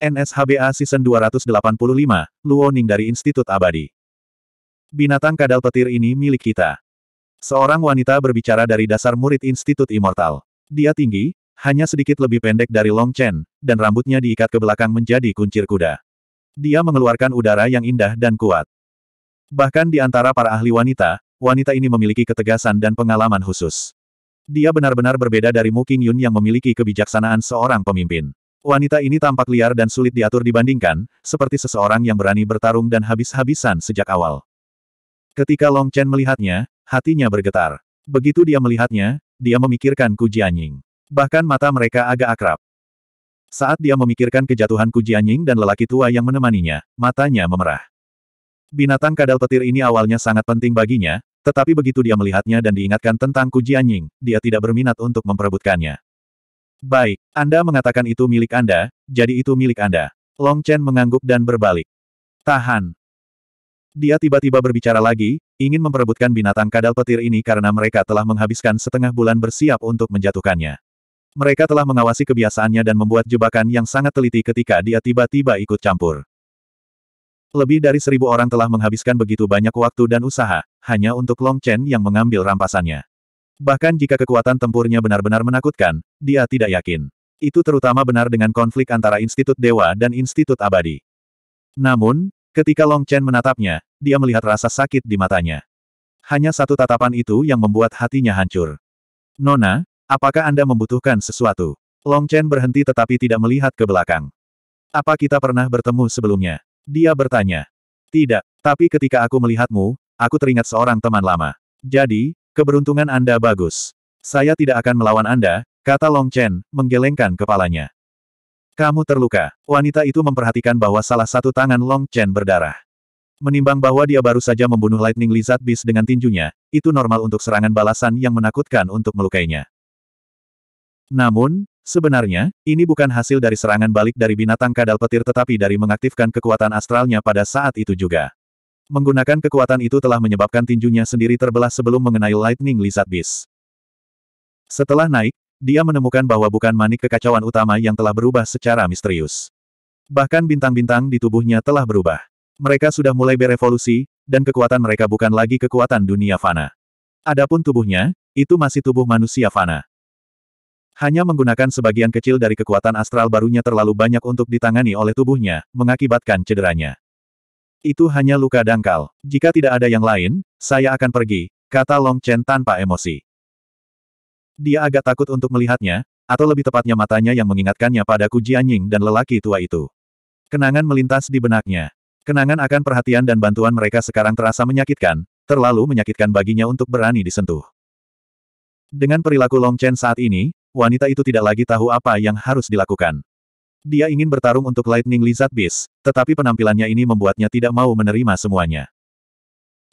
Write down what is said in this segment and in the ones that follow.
NSHBA Season 285, Luoning dari Institut Abadi. Binatang kadal petir ini milik kita. Seorang wanita berbicara dari dasar murid Institut Immortal. Dia tinggi, hanya sedikit lebih pendek dari Long Chen, dan rambutnya diikat ke belakang menjadi kuncir kuda. Dia mengeluarkan udara yang indah dan kuat. Bahkan di antara para ahli wanita, wanita ini memiliki ketegasan dan pengalaman khusus. Dia benar-benar berbeda dari Mu Yun yang memiliki kebijaksanaan seorang pemimpin. Wanita ini tampak liar dan sulit diatur dibandingkan, seperti seseorang yang berani bertarung dan habis-habisan sejak awal. Ketika Long Chen melihatnya, hatinya bergetar. Begitu dia melihatnya, dia memikirkan Ku Jianying. Bahkan mata mereka agak akrab. Saat dia memikirkan kejatuhan Ku Jianying dan lelaki tua yang menemaninya, matanya memerah. Binatang kadal petir ini awalnya sangat penting baginya, tetapi begitu dia melihatnya dan diingatkan tentang Ku Jianying, dia tidak berminat untuk memperebutkannya. Baik, Anda mengatakan itu milik Anda, jadi itu milik Anda. Long Chen mengangguk dan berbalik. Tahan. Dia tiba-tiba berbicara lagi, ingin memperebutkan binatang kadal petir ini karena mereka telah menghabiskan setengah bulan bersiap untuk menjatuhkannya. Mereka telah mengawasi kebiasaannya dan membuat jebakan yang sangat teliti ketika dia tiba-tiba ikut campur. Lebih dari seribu orang telah menghabiskan begitu banyak waktu dan usaha, hanya untuk Long Chen yang mengambil rampasannya. Bahkan jika kekuatan tempurnya benar-benar menakutkan, dia tidak yakin. Itu terutama benar dengan konflik antara Institut Dewa dan Institut Abadi. Namun, ketika Long Chen menatapnya, dia melihat rasa sakit di matanya. Hanya satu tatapan itu yang membuat hatinya hancur. Nona, apakah Anda membutuhkan sesuatu? Long Chen berhenti tetapi tidak melihat ke belakang. Apa kita pernah bertemu sebelumnya? Dia bertanya. Tidak, tapi ketika aku melihatmu, aku teringat seorang teman lama. Jadi, Keberuntungan Anda bagus. Saya tidak akan melawan Anda, kata Long Chen, menggelengkan kepalanya. Kamu terluka. Wanita itu memperhatikan bahwa salah satu tangan Long Chen berdarah. Menimbang bahwa dia baru saja membunuh Lightning Lizard Beast dengan tinjunya, itu normal untuk serangan balasan yang menakutkan untuk melukainya. Namun, sebenarnya, ini bukan hasil dari serangan balik dari binatang kadal petir tetapi dari mengaktifkan kekuatan astralnya pada saat itu juga. Menggunakan kekuatan itu telah menyebabkan tinjunya sendiri terbelah sebelum mengenai Lightning Lizard Beast. Setelah naik, dia menemukan bahwa bukan manik kekacauan utama yang telah berubah secara misterius. Bahkan bintang-bintang di tubuhnya telah berubah. Mereka sudah mulai berevolusi, dan kekuatan mereka bukan lagi kekuatan dunia fana. Adapun tubuhnya, itu masih tubuh manusia fana. Hanya menggunakan sebagian kecil dari kekuatan astral barunya terlalu banyak untuk ditangani oleh tubuhnya, mengakibatkan cederanya. Itu hanya luka dangkal. Jika tidak ada yang lain, saya akan pergi, kata Long Chen tanpa emosi. Dia agak takut untuk melihatnya, atau lebih tepatnya matanya yang mengingatkannya pada Ku Jianying dan lelaki tua itu. Kenangan melintas di benaknya. Kenangan akan perhatian dan bantuan mereka sekarang terasa menyakitkan, terlalu menyakitkan baginya untuk berani disentuh. Dengan perilaku Long Chen saat ini, wanita itu tidak lagi tahu apa yang harus dilakukan. Dia ingin bertarung untuk Lightning Lizard Beast, tetapi penampilannya ini membuatnya tidak mau menerima semuanya.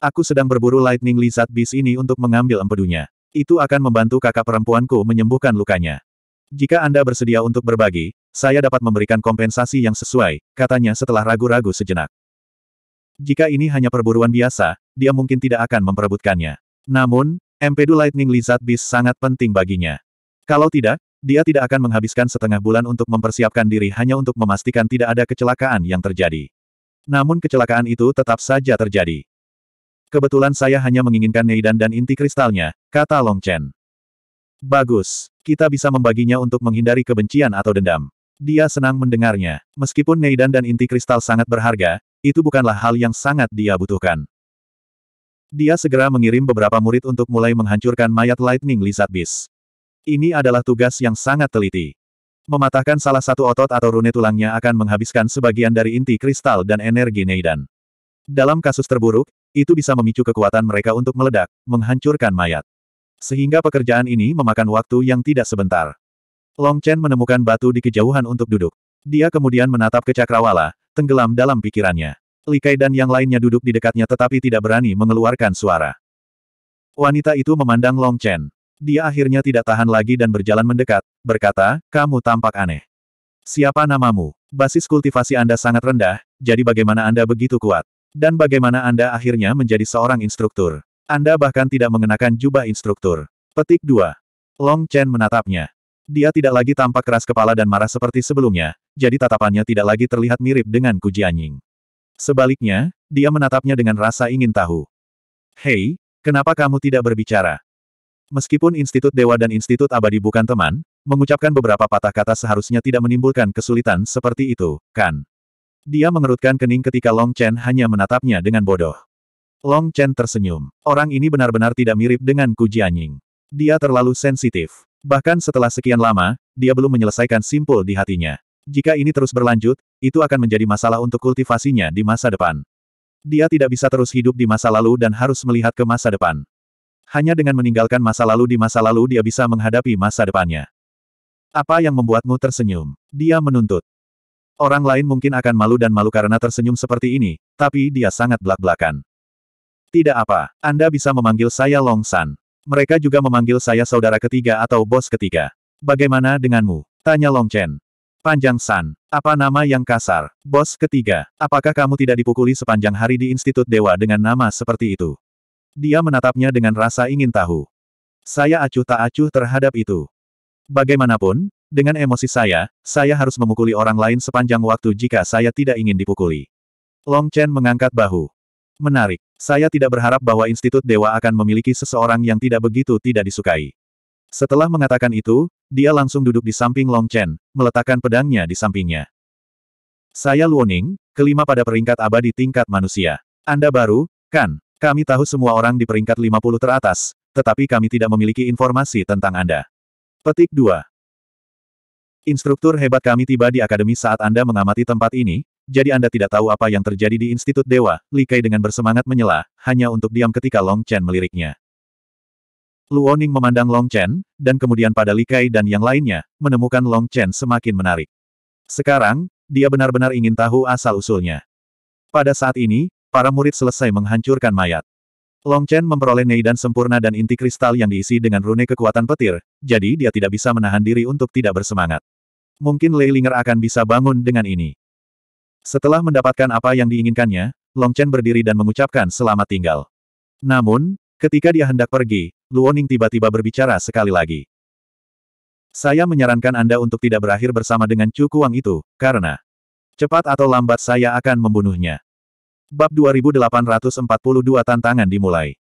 Aku sedang berburu Lightning Lizard Beast ini untuk mengambil empedunya. Itu akan membantu kakak perempuanku menyembuhkan lukanya. Jika Anda bersedia untuk berbagi, saya dapat memberikan kompensasi yang sesuai, katanya setelah ragu-ragu sejenak. Jika ini hanya perburuan biasa, dia mungkin tidak akan memperebutkannya. Namun, Empedu Lightning Lizard Beast sangat penting baginya. Kalau tidak, dia tidak akan menghabiskan setengah bulan untuk mempersiapkan diri hanya untuk memastikan tidak ada kecelakaan yang terjadi. Namun kecelakaan itu tetap saja terjadi. Kebetulan saya hanya menginginkan Neidan dan inti kristalnya, kata Long Chen. Bagus, kita bisa membaginya untuk menghindari kebencian atau dendam. Dia senang mendengarnya. Meskipun Neidan dan inti kristal sangat berharga, itu bukanlah hal yang sangat dia butuhkan. Dia segera mengirim beberapa murid untuk mulai menghancurkan mayat Lightning Lizard Beast. Ini adalah tugas yang sangat teliti. Mematahkan salah satu otot atau rune tulangnya akan menghabiskan sebagian dari inti kristal dan energi Neidan. Dalam kasus terburuk, itu bisa memicu kekuatan mereka untuk meledak, menghancurkan mayat. Sehingga pekerjaan ini memakan waktu yang tidak sebentar. Long Chen menemukan batu di kejauhan untuk duduk. Dia kemudian menatap ke Cakrawala, tenggelam dalam pikirannya. Kai dan yang lainnya duduk di dekatnya tetapi tidak berani mengeluarkan suara. Wanita itu memandang Long Chen. Dia akhirnya tidak tahan lagi dan berjalan mendekat, berkata, kamu tampak aneh. Siapa namamu? Basis kultivasi Anda sangat rendah, jadi bagaimana Anda begitu kuat? Dan bagaimana Anda akhirnya menjadi seorang instruktur? Anda bahkan tidak mengenakan jubah instruktur. Petik 2. Long Chen menatapnya. Dia tidak lagi tampak keras kepala dan marah seperti sebelumnya, jadi tatapannya tidak lagi terlihat mirip dengan Kujianying. Sebaliknya, dia menatapnya dengan rasa ingin tahu. Hei, kenapa kamu tidak berbicara? Meskipun Institut Dewa dan Institut Abadi bukan teman, mengucapkan beberapa patah kata seharusnya tidak menimbulkan kesulitan seperti itu, kan? Dia mengerutkan kening ketika Long Chen hanya menatapnya dengan bodoh. Long Chen tersenyum. Orang ini benar-benar tidak mirip dengan Ku Jianying. Dia terlalu sensitif. Bahkan setelah sekian lama, dia belum menyelesaikan simpul di hatinya. Jika ini terus berlanjut, itu akan menjadi masalah untuk kultivasinya di masa depan. Dia tidak bisa terus hidup di masa lalu dan harus melihat ke masa depan. Hanya dengan meninggalkan masa lalu di masa lalu dia bisa menghadapi masa depannya. Apa yang membuatmu tersenyum? Dia menuntut. Orang lain mungkin akan malu dan malu karena tersenyum seperti ini, tapi dia sangat belak-belakan. Tidak apa, Anda bisa memanggil saya Long San. Mereka juga memanggil saya saudara ketiga atau bos ketiga. Bagaimana denganmu? Tanya Long Chen. Panjang San, apa nama yang kasar? Bos ketiga, apakah kamu tidak dipukuli sepanjang hari di Institut Dewa dengan nama seperti itu? Dia menatapnya dengan rasa ingin tahu. Saya acuh tak acuh terhadap itu. Bagaimanapun, dengan emosi saya, saya harus memukuli orang lain sepanjang waktu jika saya tidak ingin dipukuli. Long Chen mengangkat bahu. Menarik. Saya tidak berharap bahwa Institut Dewa akan memiliki seseorang yang tidak begitu tidak disukai. Setelah mengatakan itu, dia langsung duduk di samping Long Chen, meletakkan pedangnya di sampingnya. Saya Luoning, kelima pada peringkat abadi tingkat manusia. Anda baru, kan? Kami tahu semua orang di peringkat 50 teratas, tetapi kami tidak memiliki informasi tentang Anda. Petik 2. Instruktur hebat kami tiba di akademi saat Anda mengamati tempat ini, jadi Anda tidak tahu apa yang terjadi di Institut Dewa, Li Kai dengan bersemangat menyela, hanya untuk diam ketika Long Chen meliriknya. Luoning memandang Long Chen, dan kemudian pada Li Kai dan yang lainnya, menemukan Long Chen semakin menarik. Sekarang, dia benar-benar ingin tahu asal-usulnya. Pada saat ini, para murid selesai menghancurkan mayat. Long Chen memperoleh dan sempurna dan inti kristal yang diisi dengan rune kekuatan petir, jadi dia tidak bisa menahan diri untuk tidak bersemangat. Mungkin Lei Ling'er akan bisa bangun dengan ini. Setelah mendapatkan apa yang diinginkannya, Long Chen berdiri dan mengucapkan selamat tinggal. Namun, ketika dia hendak pergi, Luoning tiba-tiba berbicara sekali lagi. Saya menyarankan Anda untuk tidak berakhir bersama dengan Chu Kuang itu, karena cepat atau lambat saya akan membunuhnya. Bab 2842 Tantangan dimulai.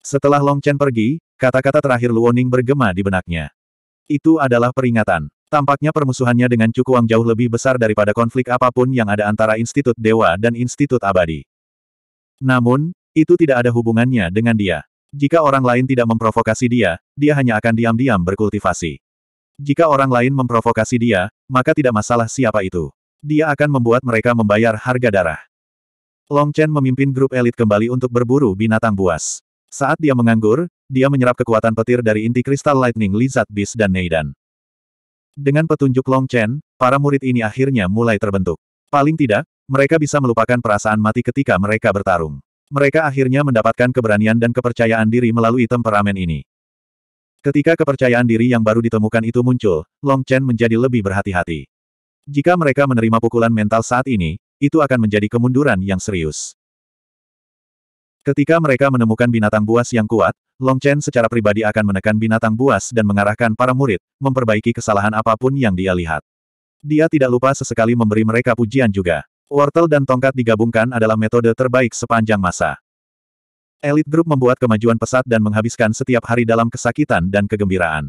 Setelah Long Chen pergi, kata-kata terakhir Luoning bergema di benaknya. Itu adalah peringatan. Tampaknya permusuhannya dengan Cukuang jauh lebih besar daripada konflik apapun yang ada antara Institut Dewa dan Institut Abadi. Namun, itu tidak ada hubungannya dengan dia. Jika orang lain tidak memprovokasi dia, dia hanya akan diam-diam berkultivasi. Jika orang lain memprovokasi dia, maka tidak masalah siapa itu. Dia akan membuat mereka membayar harga darah. Long Chen memimpin grup elit kembali untuk berburu binatang buas. Saat dia menganggur, dia menyerap kekuatan petir dari inti kristal Lightning Lizard Beast dan Neidan. Dengan petunjuk Long Chen, para murid ini akhirnya mulai terbentuk. Paling tidak, mereka bisa melupakan perasaan mati ketika mereka bertarung. Mereka akhirnya mendapatkan keberanian dan kepercayaan diri melalui temperamen ini. Ketika kepercayaan diri yang baru ditemukan itu muncul, Long Chen menjadi lebih berhati-hati. Jika mereka menerima pukulan mental saat ini, itu akan menjadi kemunduran yang serius. Ketika mereka menemukan binatang buas yang kuat, Long Chen secara pribadi akan menekan binatang buas dan mengarahkan para murid, memperbaiki kesalahan apapun yang dia lihat. Dia tidak lupa sesekali memberi mereka pujian juga. Wortel dan tongkat digabungkan adalah metode terbaik sepanjang masa. Elite Group membuat kemajuan pesat dan menghabiskan setiap hari dalam kesakitan dan kegembiraan.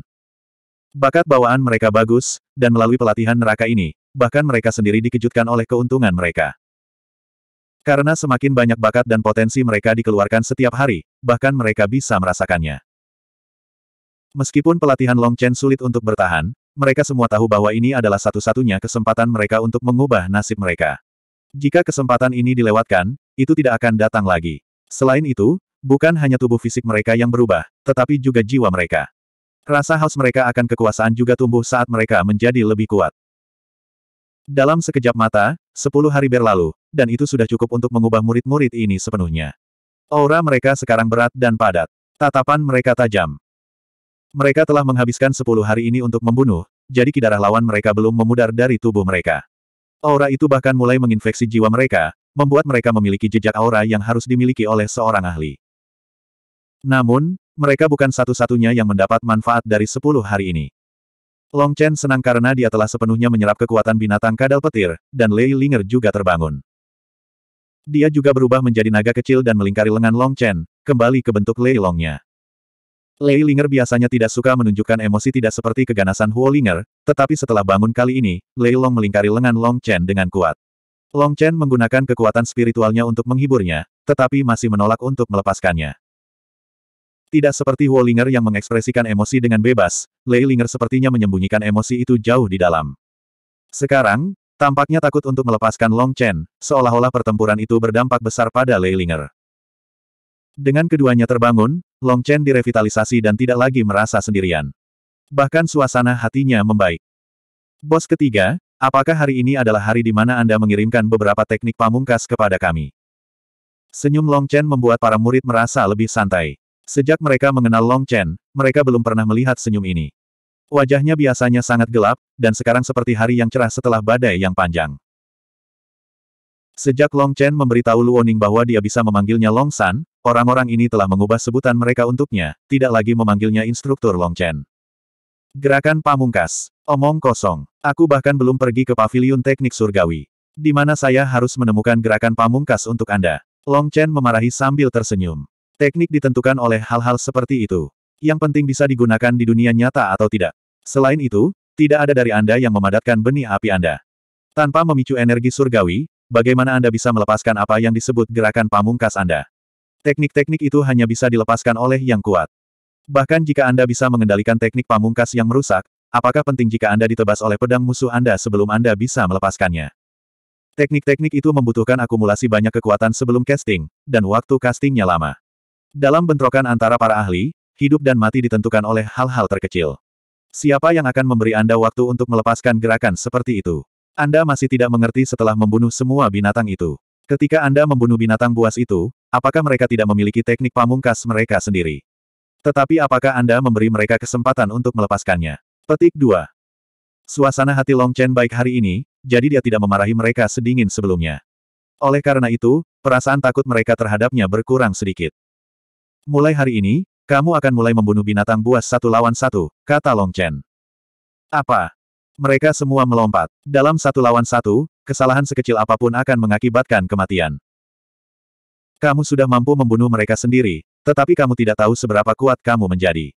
Bakat bawaan mereka bagus, dan melalui pelatihan neraka ini, bahkan mereka sendiri dikejutkan oleh keuntungan mereka. Karena semakin banyak bakat dan potensi mereka dikeluarkan setiap hari, bahkan mereka bisa merasakannya. Meskipun pelatihan Long Chen sulit untuk bertahan, mereka semua tahu bahwa ini adalah satu-satunya kesempatan mereka untuk mengubah nasib mereka. Jika kesempatan ini dilewatkan, itu tidak akan datang lagi. Selain itu, bukan hanya tubuh fisik mereka yang berubah, tetapi juga jiwa mereka. Rasa haus mereka akan kekuasaan juga tumbuh saat mereka menjadi lebih kuat. Dalam sekejap mata, sepuluh hari berlalu, dan itu sudah cukup untuk mengubah murid-murid ini sepenuhnya. Aura mereka sekarang berat dan padat. Tatapan mereka tajam. Mereka telah menghabiskan sepuluh hari ini untuk membunuh, jadi kidarah lawan mereka belum memudar dari tubuh mereka. Aura itu bahkan mulai menginfeksi jiwa mereka, membuat mereka memiliki jejak aura yang harus dimiliki oleh seorang ahli. Namun, mereka bukan satu-satunya yang mendapat manfaat dari sepuluh hari ini. Long Chen senang karena dia telah sepenuhnya menyerap kekuatan binatang kadal petir, dan Lei Linger juga terbangun. Dia juga berubah menjadi naga kecil dan melingkari lengan Long Chen, kembali ke bentuk Lei Longnya. Lei Linger biasanya tidak suka menunjukkan emosi tidak seperti keganasan Huo Linger, tetapi setelah bangun kali ini, Lei Long melingkari lengan Long Chen dengan kuat. Long Chen menggunakan kekuatan spiritualnya untuk menghiburnya, tetapi masih menolak untuk melepaskannya. Tidak seperti Linger yang mengekspresikan emosi dengan bebas, Lei Linger sepertinya menyembunyikan emosi itu jauh di dalam. Sekarang, tampaknya takut untuk melepaskan Long Chen, seolah-olah pertempuran itu berdampak besar pada Lei Linger. Dengan keduanya terbangun, Long Chen direvitalisasi dan tidak lagi merasa sendirian. Bahkan suasana hatinya membaik. Bos ketiga, apakah hari ini adalah hari di mana Anda mengirimkan beberapa teknik pamungkas kepada kami? Senyum Long Chen membuat para murid merasa lebih santai. Sejak mereka mengenal Long Chen, mereka belum pernah melihat senyum ini. Wajahnya biasanya sangat gelap, dan sekarang seperti hari yang cerah setelah badai yang panjang. Sejak Long Chen memberitahu Luoning bahwa dia bisa memanggilnya Long San, orang-orang ini telah mengubah sebutan mereka untuknya, tidak lagi memanggilnya instruktur Long Chen. Gerakan pamungkas. Omong kosong. Aku bahkan belum pergi ke paviliun teknik surgawi. Di mana saya harus menemukan gerakan pamungkas untuk Anda. Long Chen memarahi sambil tersenyum. Teknik ditentukan oleh hal-hal seperti itu. Yang penting bisa digunakan di dunia nyata atau tidak. Selain itu, tidak ada dari Anda yang memadatkan benih api Anda. Tanpa memicu energi surgawi, bagaimana Anda bisa melepaskan apa yang disebut gerakan pamungkas Anda? Teknik-teknik itu hanya bisa dilepaskan oleh yang kuat. Bahkan jika Anda bisa mengendalikan teknik pamungkas yang merusak, apakah penting jika Anda ditebas oleh pedang musuh Anda sebelum Anda bisa melepaskannya? Teknik-teknik itu membutuhkan akumulasi banyak kekuatan sebelum casting, dan waktu castingnya lama. Dalam bentrokan antara para ahli, hidup dan mati ditentukan oleh hal-hal terkecil. Siapa yang akan memberi Anda waktu untuk melepaskan gerakan seperti itu? Anda masih tidak mengerti setelah membunuh semua binatang itu. Ketika Anda membunuh binatang buas itu, apakah mereka tidak memiliki teknik pamungkas mereka sendiri? Tetapi apakah Anda memberi mereka kesempatan untuk melepaskannya? Petik 2. Suasana hati Long Chen baik hari ini, jadi dia tidak memarahi mereka sedingin sebelumnya. Oleh karena itu, perasaan takut mereka terhadapnya berkurang sedikit. Mulai hari ini, kamu akan mulai membunuh binatang buas satu lawan satu, kata Long Chen. Apa? Mereka semua melompat. Dalam satu lawan satu, kesalahan sekecil apapun akan mengakibatkan kematian. Kamu sudah mampu membunuh mereka sendiri, tetapi kamu tidak tahu seberapa kuat kamu menjadi.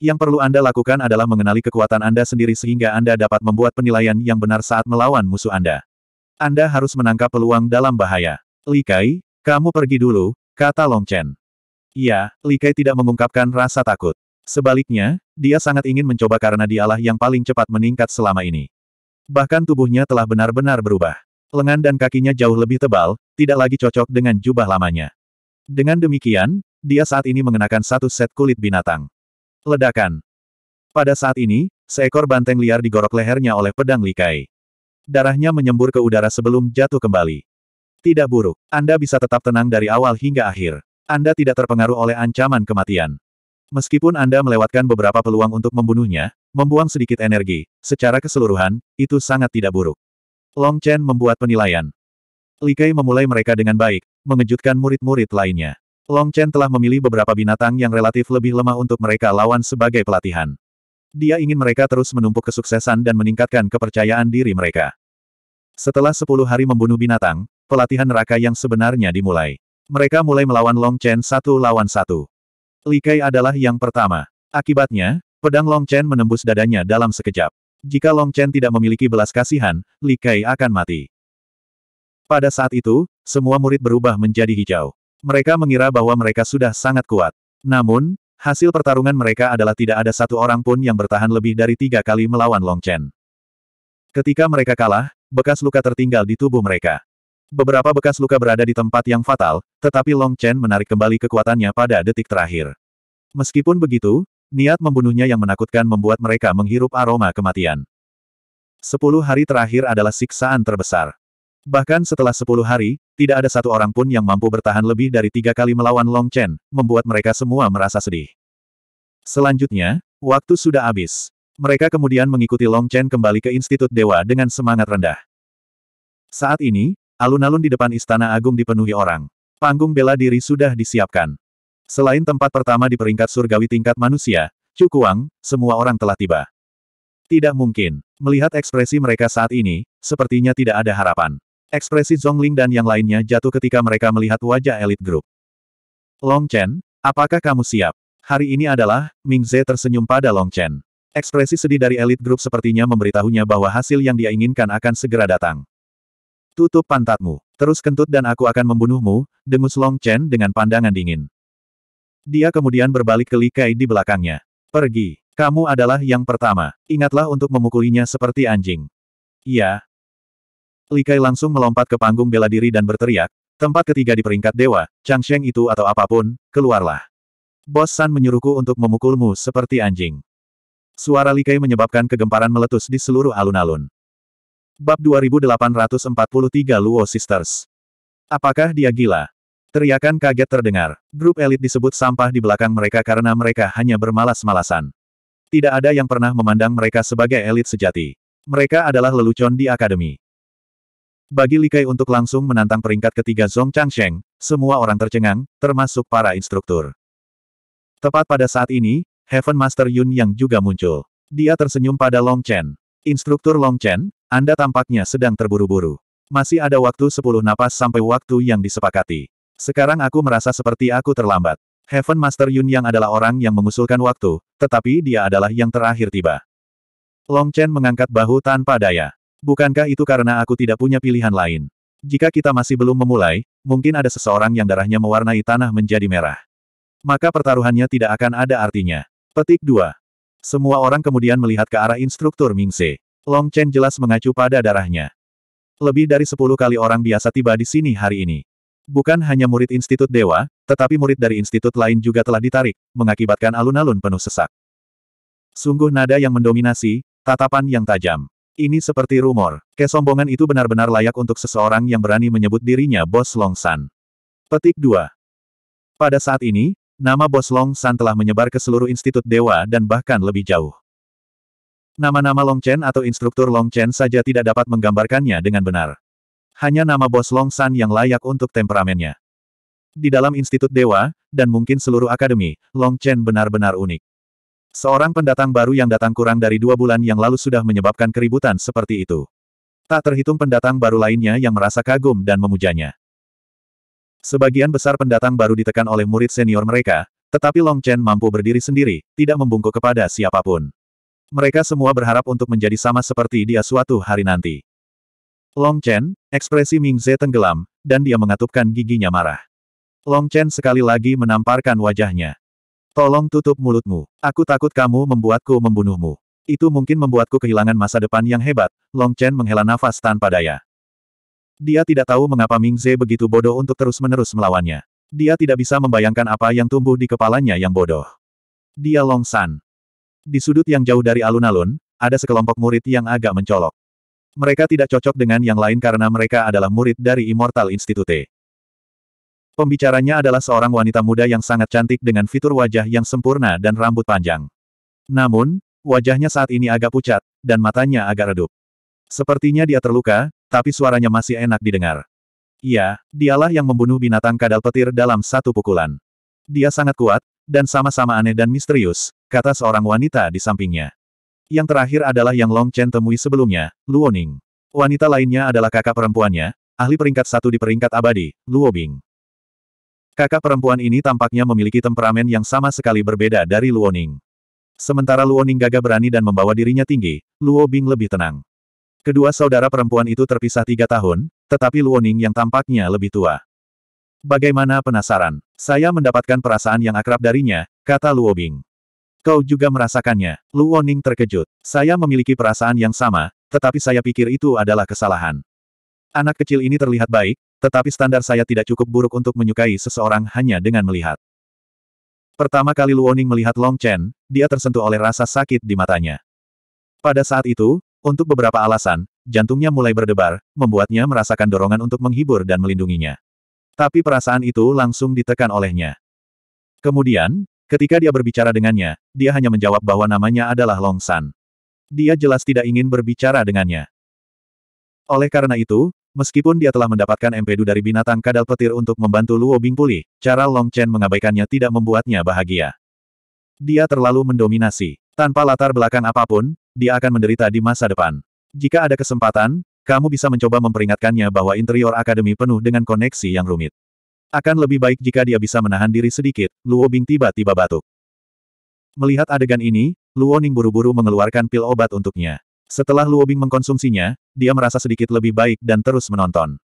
Yang perlu Anda lakukan adalah mengenali kekuatan Anda sendiri sehingga Anda dapat membuat penilaian yang benar saat melawan musuh Anda. Anda harus menangkap peluang dalam bahaya. Likai, kamu pergi dulu, kata Long Chen. Iya, Li Kai tidak mengungkapkan rasa takut. Sebaliknya, dia sangat ingin mencoba karena dialah yang paling cepat meningkat selama ini. Bahkan tubuhnya telah benar-benar berubah. Lengan dan kakinya jauh lebih tebal, tidak lagi cocok dengan jubah lamanya. Dengan demikian, dia saat ini mengenakan satu set kulit binatang. Ledakan. Pada saat ini, seekor banteng liar digorok lehernya oleh pedang Li Kai. Darahnya menyembur ke udara sebelum jatuh kembali. Tidak buruk, Anda bisa tetap tenang dari awal hingga akhir. Anda tidak terpengaruh oleh ancaman kematian. Meskipun Anda melewatkan beberapa peluang untuk membunuhnya, membuang sedikit energi, secara keseluruhan, itu sangat tidak buruk. Long Chen membuat penilaian. Li Kai memulai mereka dengan baik, mengejutkan murid-murid lainnya. Long Chen telah memilih beberapa binatang yang relatif lebih lemah untuk mereka lawan sebagai pelatihan. Dia ingin mereka terus menumpuk kesuksesan dan meningkatkan kepercayaan diri mereka. Setelah 10 hari membunuh binatang, pelatihan neraka yang sebenarnya dimulai. Mereka mulai melawan Long Chen satu lawan satu. Li Kai adalah yang pertama. Akibatnya, pedang Long Chen menembus dadanya dalam sekejap. Jika Long Chen tidak memiliki belas kasihan, Li Kai akan mati. Pada saat itu, semua murid berubah menjadi hijau. Mereka mengira bahwa mereka sudah sangat kuat. Namun, hasil pertarungan mereka adalah tidak ada satu orang pun yang bertahan lebih dari tiga kali melawan Long Chen. Ketika mereka kalah, bekas luka tertinggal di tubuh mereka. Beberapa bekas luka berada di tempat yang fatal, tetapi Long Chen menarik kembali kekuatannya pada detik terakhir. Meskipun begitu, niat membunuhnya yang menakutkan membuat mereka menghirup aroma kematian. Sepuluh hari terakhir adalah siksaan terbesar. Bahkan setelah sepuluh hari, tidak ada satu orang pun yang mampu bertahan lebih dari tiga kali melawan Long Chen, membuat mereka semua merasa sedih. Selanjutnya, waktu sudah habis. Mereka kemudian mengikuti Long Chen kembali ke Institut Dewa dengan semangat rendah. Saat ini, Alun-alun di depan Istana Agung dipenuhi orang. Panggung bela diri sudah disiapkan. Selain tempat pertama di peringkat surgawi tingkat manusia, Cukuang, semua orang telah tiba. Tidak mungkin. Melihat ekspresi mereka saat ini, sepertinya tidak ada harapan. Ekspresi Zhongling dan yang lainnya jatuh ketika mereka melihat wajah elit grup. Long Chen, apakah kamu siap? Hari ini adalah, Ming Ze tersenyum pada Long Chen. Ekspresi sedih dari elit grup sepertinya memberitahunya bahwa hasil yang dia inginkan akan segera datang. Tutup pantatmu. Terus kentut dan aku akan membunuhmu, dengus Long Chen dengan pandangan dingin. Dia kemudian berbalik ke Li Kai di belakangnya. Pergi. Kamu adalah yang pertama. Ingatlah untuk memukulinya seperti anjing. Iya. Li Kai langsung melompat ke panggung bela diri dan berteriak, tempat ketiga di peringkat dewa, Chang Sheng itu atau apapun, keluarlah. Bos San menyuruhku untuk memukulmu seperti anjing. Suara Li Kai menyebabkan kegemparan meletus di seluruh alun-alun. Bab 2843 Luo Sisters. Apakah dia gila? Teriakan kaget terdengar. Grup elit disebut sampah di belakang mereka karena mereka hanya bermalas-malasan. Tidak ada yang pernah memandang mereka sebagai elit sejati. Mereka adalah lelucon di akademi. Bagi Li Kai untuk langsung menantang peringkat ketiga Zong Changsheng, semua orang tercengang, termasuk para instruktur. Tepat pada saat ini, Heaven Master Yun yang juga muncul. Dia tersenyum pada Long Chen. Instruktur Long Chen, Anda tampaknya sedang terburu-buru. Masih ada waktu 10 napas sampai waktu yang disepakati. Sekarang aku merasa seperti aku terlambat. Heaven Master Yun yang adalah orang yang mengusulkan waktu, tetapi dia adalah yang terakhir tiba. Long Chen mengangkat bahu tanpa daya. Bukankah itu karena aku tidak punya pilihan lain? Jika kita masih belum memulai, mungkin ada seseorang yang darahnya mewarnai tanah menjadi merah. Maka pertaruhannya tidak akan ada artinya. Petik 2. Semua orang kemudian melihat ke arah instruktur Ming Se. Long Chen jelas mengacu pada darahnya. Lebih dari sepuluh kali orang biasa tiba di sini hari ini. Bukan hanya murid Institut Dewa, tetapi murid dari institut lain juga telah ditarik, mengakibatkan alun-alun penuh sesak. Sungguh nada yang mendominasi, tatapan yang tajam. Ini seperti rumor. Kesombongan itu benar-benar layak untuk seseorang yang berani menyebut dirinya bos Long San. Petik 2. Pada saat ini, Nama bos Long San telah menyebar ke seluruh institut dewa dan bahkan lebih jauh. Nama-nama Long Chen atau instruktur Long Chen saja tidak dapat menggambarkannya dengan benar. Hanya nama bos Long San yang layak untuk temperamennya. Di dalam institut dewa, dan mungkin seluruh akademi, Long Chen benar-benar unik. Seorang pendatang baru yang datang kurang dari dua bulan yang lalu sudah menyebabkan keributan seperti itu. Tak terhitung pendatang baru lainnya yang merasa kagum dan memujanya. Sebagian besar pendatang baru ditekan oleh murid senior mereka, tetapi Long Chen mampu berdiri sendiri, tidak membungkuk kepada siapapun. Mereka semua berharap untuk menjadi sama seperti dia suatu hari nanti. Long Chen, ekspresi Ming Ze tenggelam, dan dia mengatupkan giginya marah. Long Chen sekali lagi menamparkan wajahnya. Tolong tutup mulutmu. Aku takut kamu membuatku membunuhmu. Itu mungkin membuatku kehilangan masa depan yang hebat. Long Chen menghela nafas tanpa daya. Dia tidak tahu mengapa Ming Ze begitu bodoh untuk terus-menerus melawannya. Dia tidak bisa membayangkan apa yang tumbuh di kepalanya yang bodoh. Dia San. Di sudut yang jauh dari alun-alun, ada sekelompok murid yang agak mencolok. Mereka tidak cocok dengan yang lain karena mereka adalah murid dari Immortal Institute. Pembicaranya adalah seorang wanita muda yang sangat cantik dengan fitur wajah yang sempurna dan rambut panjang. Namun, wajahnya saat ini agak pucat, dan matanya agak redup. Sepertinya dia terluka, tapi suaranya masih enak didengar. Iya, dialah yang membunuh binatang kadal petir dalam satu pukulan. Dia sangat kuat, dan sama-sama aneh dan misterius, kata seorang wanita di sampingnya. Yang terakhir adalah yang Long Chen temui sebelumnya, Luo Ning. Wanita lainnya adalah kakak perempuannya, ahli peringkat satu di peringkat abadi, Luo Bing. Kakak perempuan ini tampaknya memiliki temperamen yang sama sekali berbeda dari Luo Ning. Sementara Luo Ning gagah berani dan membawa dirinya tinggi, Luo Bing lebih tenang. Kedua saudara perempuan itu terpisah tiga tahun, tetapi Luoning yang tampaknya lebih tua. Bagaimana penasaran? Saya mendapatkan perasaan yang akrab darinya, kata Luobing. Kau juga merasakannya. Luoning terkejut. Saya memiliki perasaan yang sama, tetapi saya pikir itu adalah kesalahan. Anak kecil ini terlihat baik, tetapi standar saya tidak cukup buruk untuk menyukai seseorang hanya dengan melihat. Pertama kali Luoning melihat Long Chen, dia tersentuh oleh rasa sakit di matanya. Pada saat itu, untuk beberapa alasan, jantungnya mulai berdebar, membuatnya merasakan dorongan untuk menghibur dan melindunginya. Tapi perasaan itu langsung ditekan olehnya. Kemudian, ketika dia berbicara dengannya, dia hanya menjawab bahwa namanya adalah Long San. Dia jelas tidak ingin berbicara dengannya. Oleh karena itu, meskipun dia telah mendapatkan empedu dari binatang kadal petir untuk membantu Luo Bing pulih, cara Long Chen mengabaikannya tidak membuatnya bahagia. Dia terlalu mendominasi. Tanpa latar belakang apapun, dia akan menderita di masa depan. Jika ada kesempatan, kamu bisa mencoba memperingatkannya bahwa interior akademi penuh dengan koneksi yang rumit. Akan lebih baik jika dia bisa menahan diri sedikit, Luo Bing tiba-tiba batuk. Melihat adegan ini, Luo Ning buru-buru mengeluarkan pil obat untuknya. Setelah Luo Bing mengkonsumsinya, dia merasa sedikit lebih baik dan terus menonton.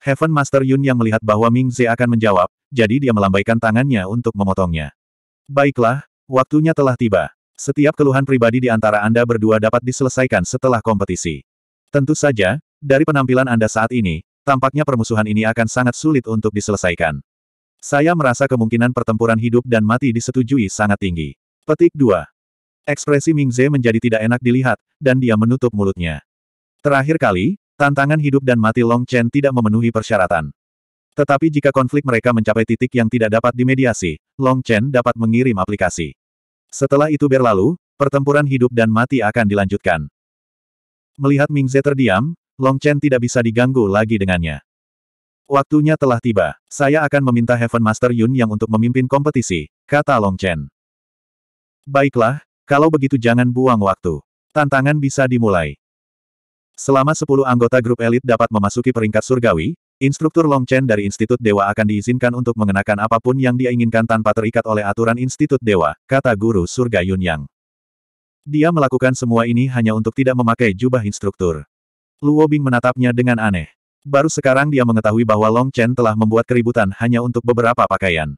Heaven Master Yun yang melihat bahwa Ming Zhe akan menjawab, jadi dia melambaikan tangannya untuk memotongnya. Baiklah, waktunya telah tiba. Setiap keluhan pribadi di antara Anda berdua dapat diselesaikan setelah kompetisi. Tentu saja, dari penampilan Anda saat ini, tampaknya permusuhan ini akan sangat sulit untuk diselesaikan. Saya merasa kemungkinan pertempuran hidup dan mati disetujui sangat tinggi. Petik 2. Ekspresi Mingze menjadi tidak enak dilihat, dan dia menutup mulutnya. Terakhir kali, tantangan hidup dan mati Long Chen tidak memenuhi persyaratan. Tetapi jika konflik mereka mencapai titik yang tidak dapat dimediasi, Long Chen dapat mengirim aplikasi. Setelah itu berlalu, pertempuran hidup dan mati akan dilanjutkan. Melihat Mingze terdiam, Long Chen tidak bisa diganggu lagi dengannya. Waktunya telah tiba. Saya akan meminta Heaven Master Yun yang untuk memimpin kompetisi, kata Long Chen. Baiklah, kalau begitu jangan buang waktu. Tantangan bisa dimulai. Selama 10 anggota grup elit dapat memasuki peringkat surgawi, Instruktur Long Chen dari Institut Dewa akan diizinkan untuk mengenakan apapun yang dia inginkan tanpa terikat oleh aturan Institut Dewa, kata Guru Surga Yunyang. Dia melakukan semua ini hanya untuk tidak memakai jubah instruktur. Luo Bing menatapnya dengan aneh. Baru sekarang dia mengetahui bahwa Long Chen telah membuat keributan hanya untuk beberapa pakaian.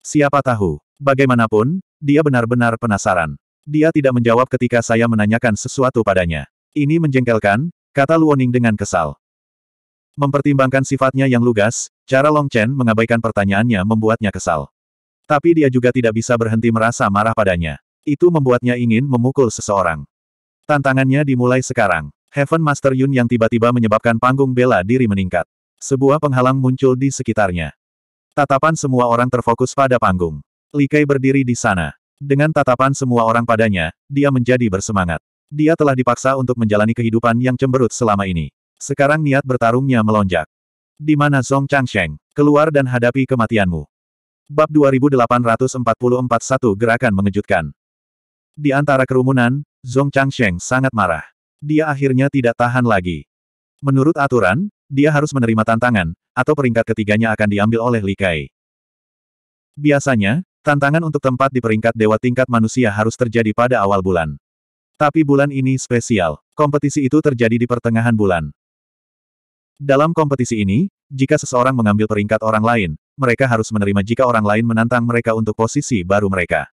Siapa tahu, bagaimanapun, dia benar-benar penasaran. Dia tidak menjawab ketika saya menanyakan sesuatu padanya. Ini menjengkelkan, kata Luoning dengan kesal. Mempertimbangkan sifatnya yang lugas, cara Long Chen mengabaikan pertanyaannya membuatnya kesal. Tapi dia juga tidak bisa berhenti merasa marah padanya. Itu membuatnya ingin memukul seseorang. Tantangannya dimulai sekarang. Heaven Master Yun yang tiba-tiba menyebabkan panggung bela diri meningkat. Sebuah penghalang muncul di sekitarnya. Tatapan semua orang terfokus pada panggung. Li Kai berdiri di sana. Dengan tatapan semua orang padanya, dia menjadi bersemangat. Dia telah dipaksa untuk menjalani kehidupan yang cemberut selama ini. Sekarang niat bertarungnya melonjak. Di mana Zong Changsheng? Keluar dan hadapi kematianmu. Bab 2844 Satu gerakan mengejutkan. Di antara kerumunan, Zong Changsheng sangat marah. Dia akhirnya tidak tahan lagi. Menurut aturan, dia harus menerima tantangan, atau peringkat ketiganya akan diambil oleh Li Kai. Biasanya, tantangan untuk tempat di peringkat dewa tingkat manusia harus terjadi pada awal bulan. Tapi bulan ini spesial. Kompetisi itu terjadi di pertengahan bulan. Dalam kompetisi ini, jika seseorang mengambil peringkat orang lain, mereka harus menerima jika orang lain menantang mereka untuk posisi baru mereka.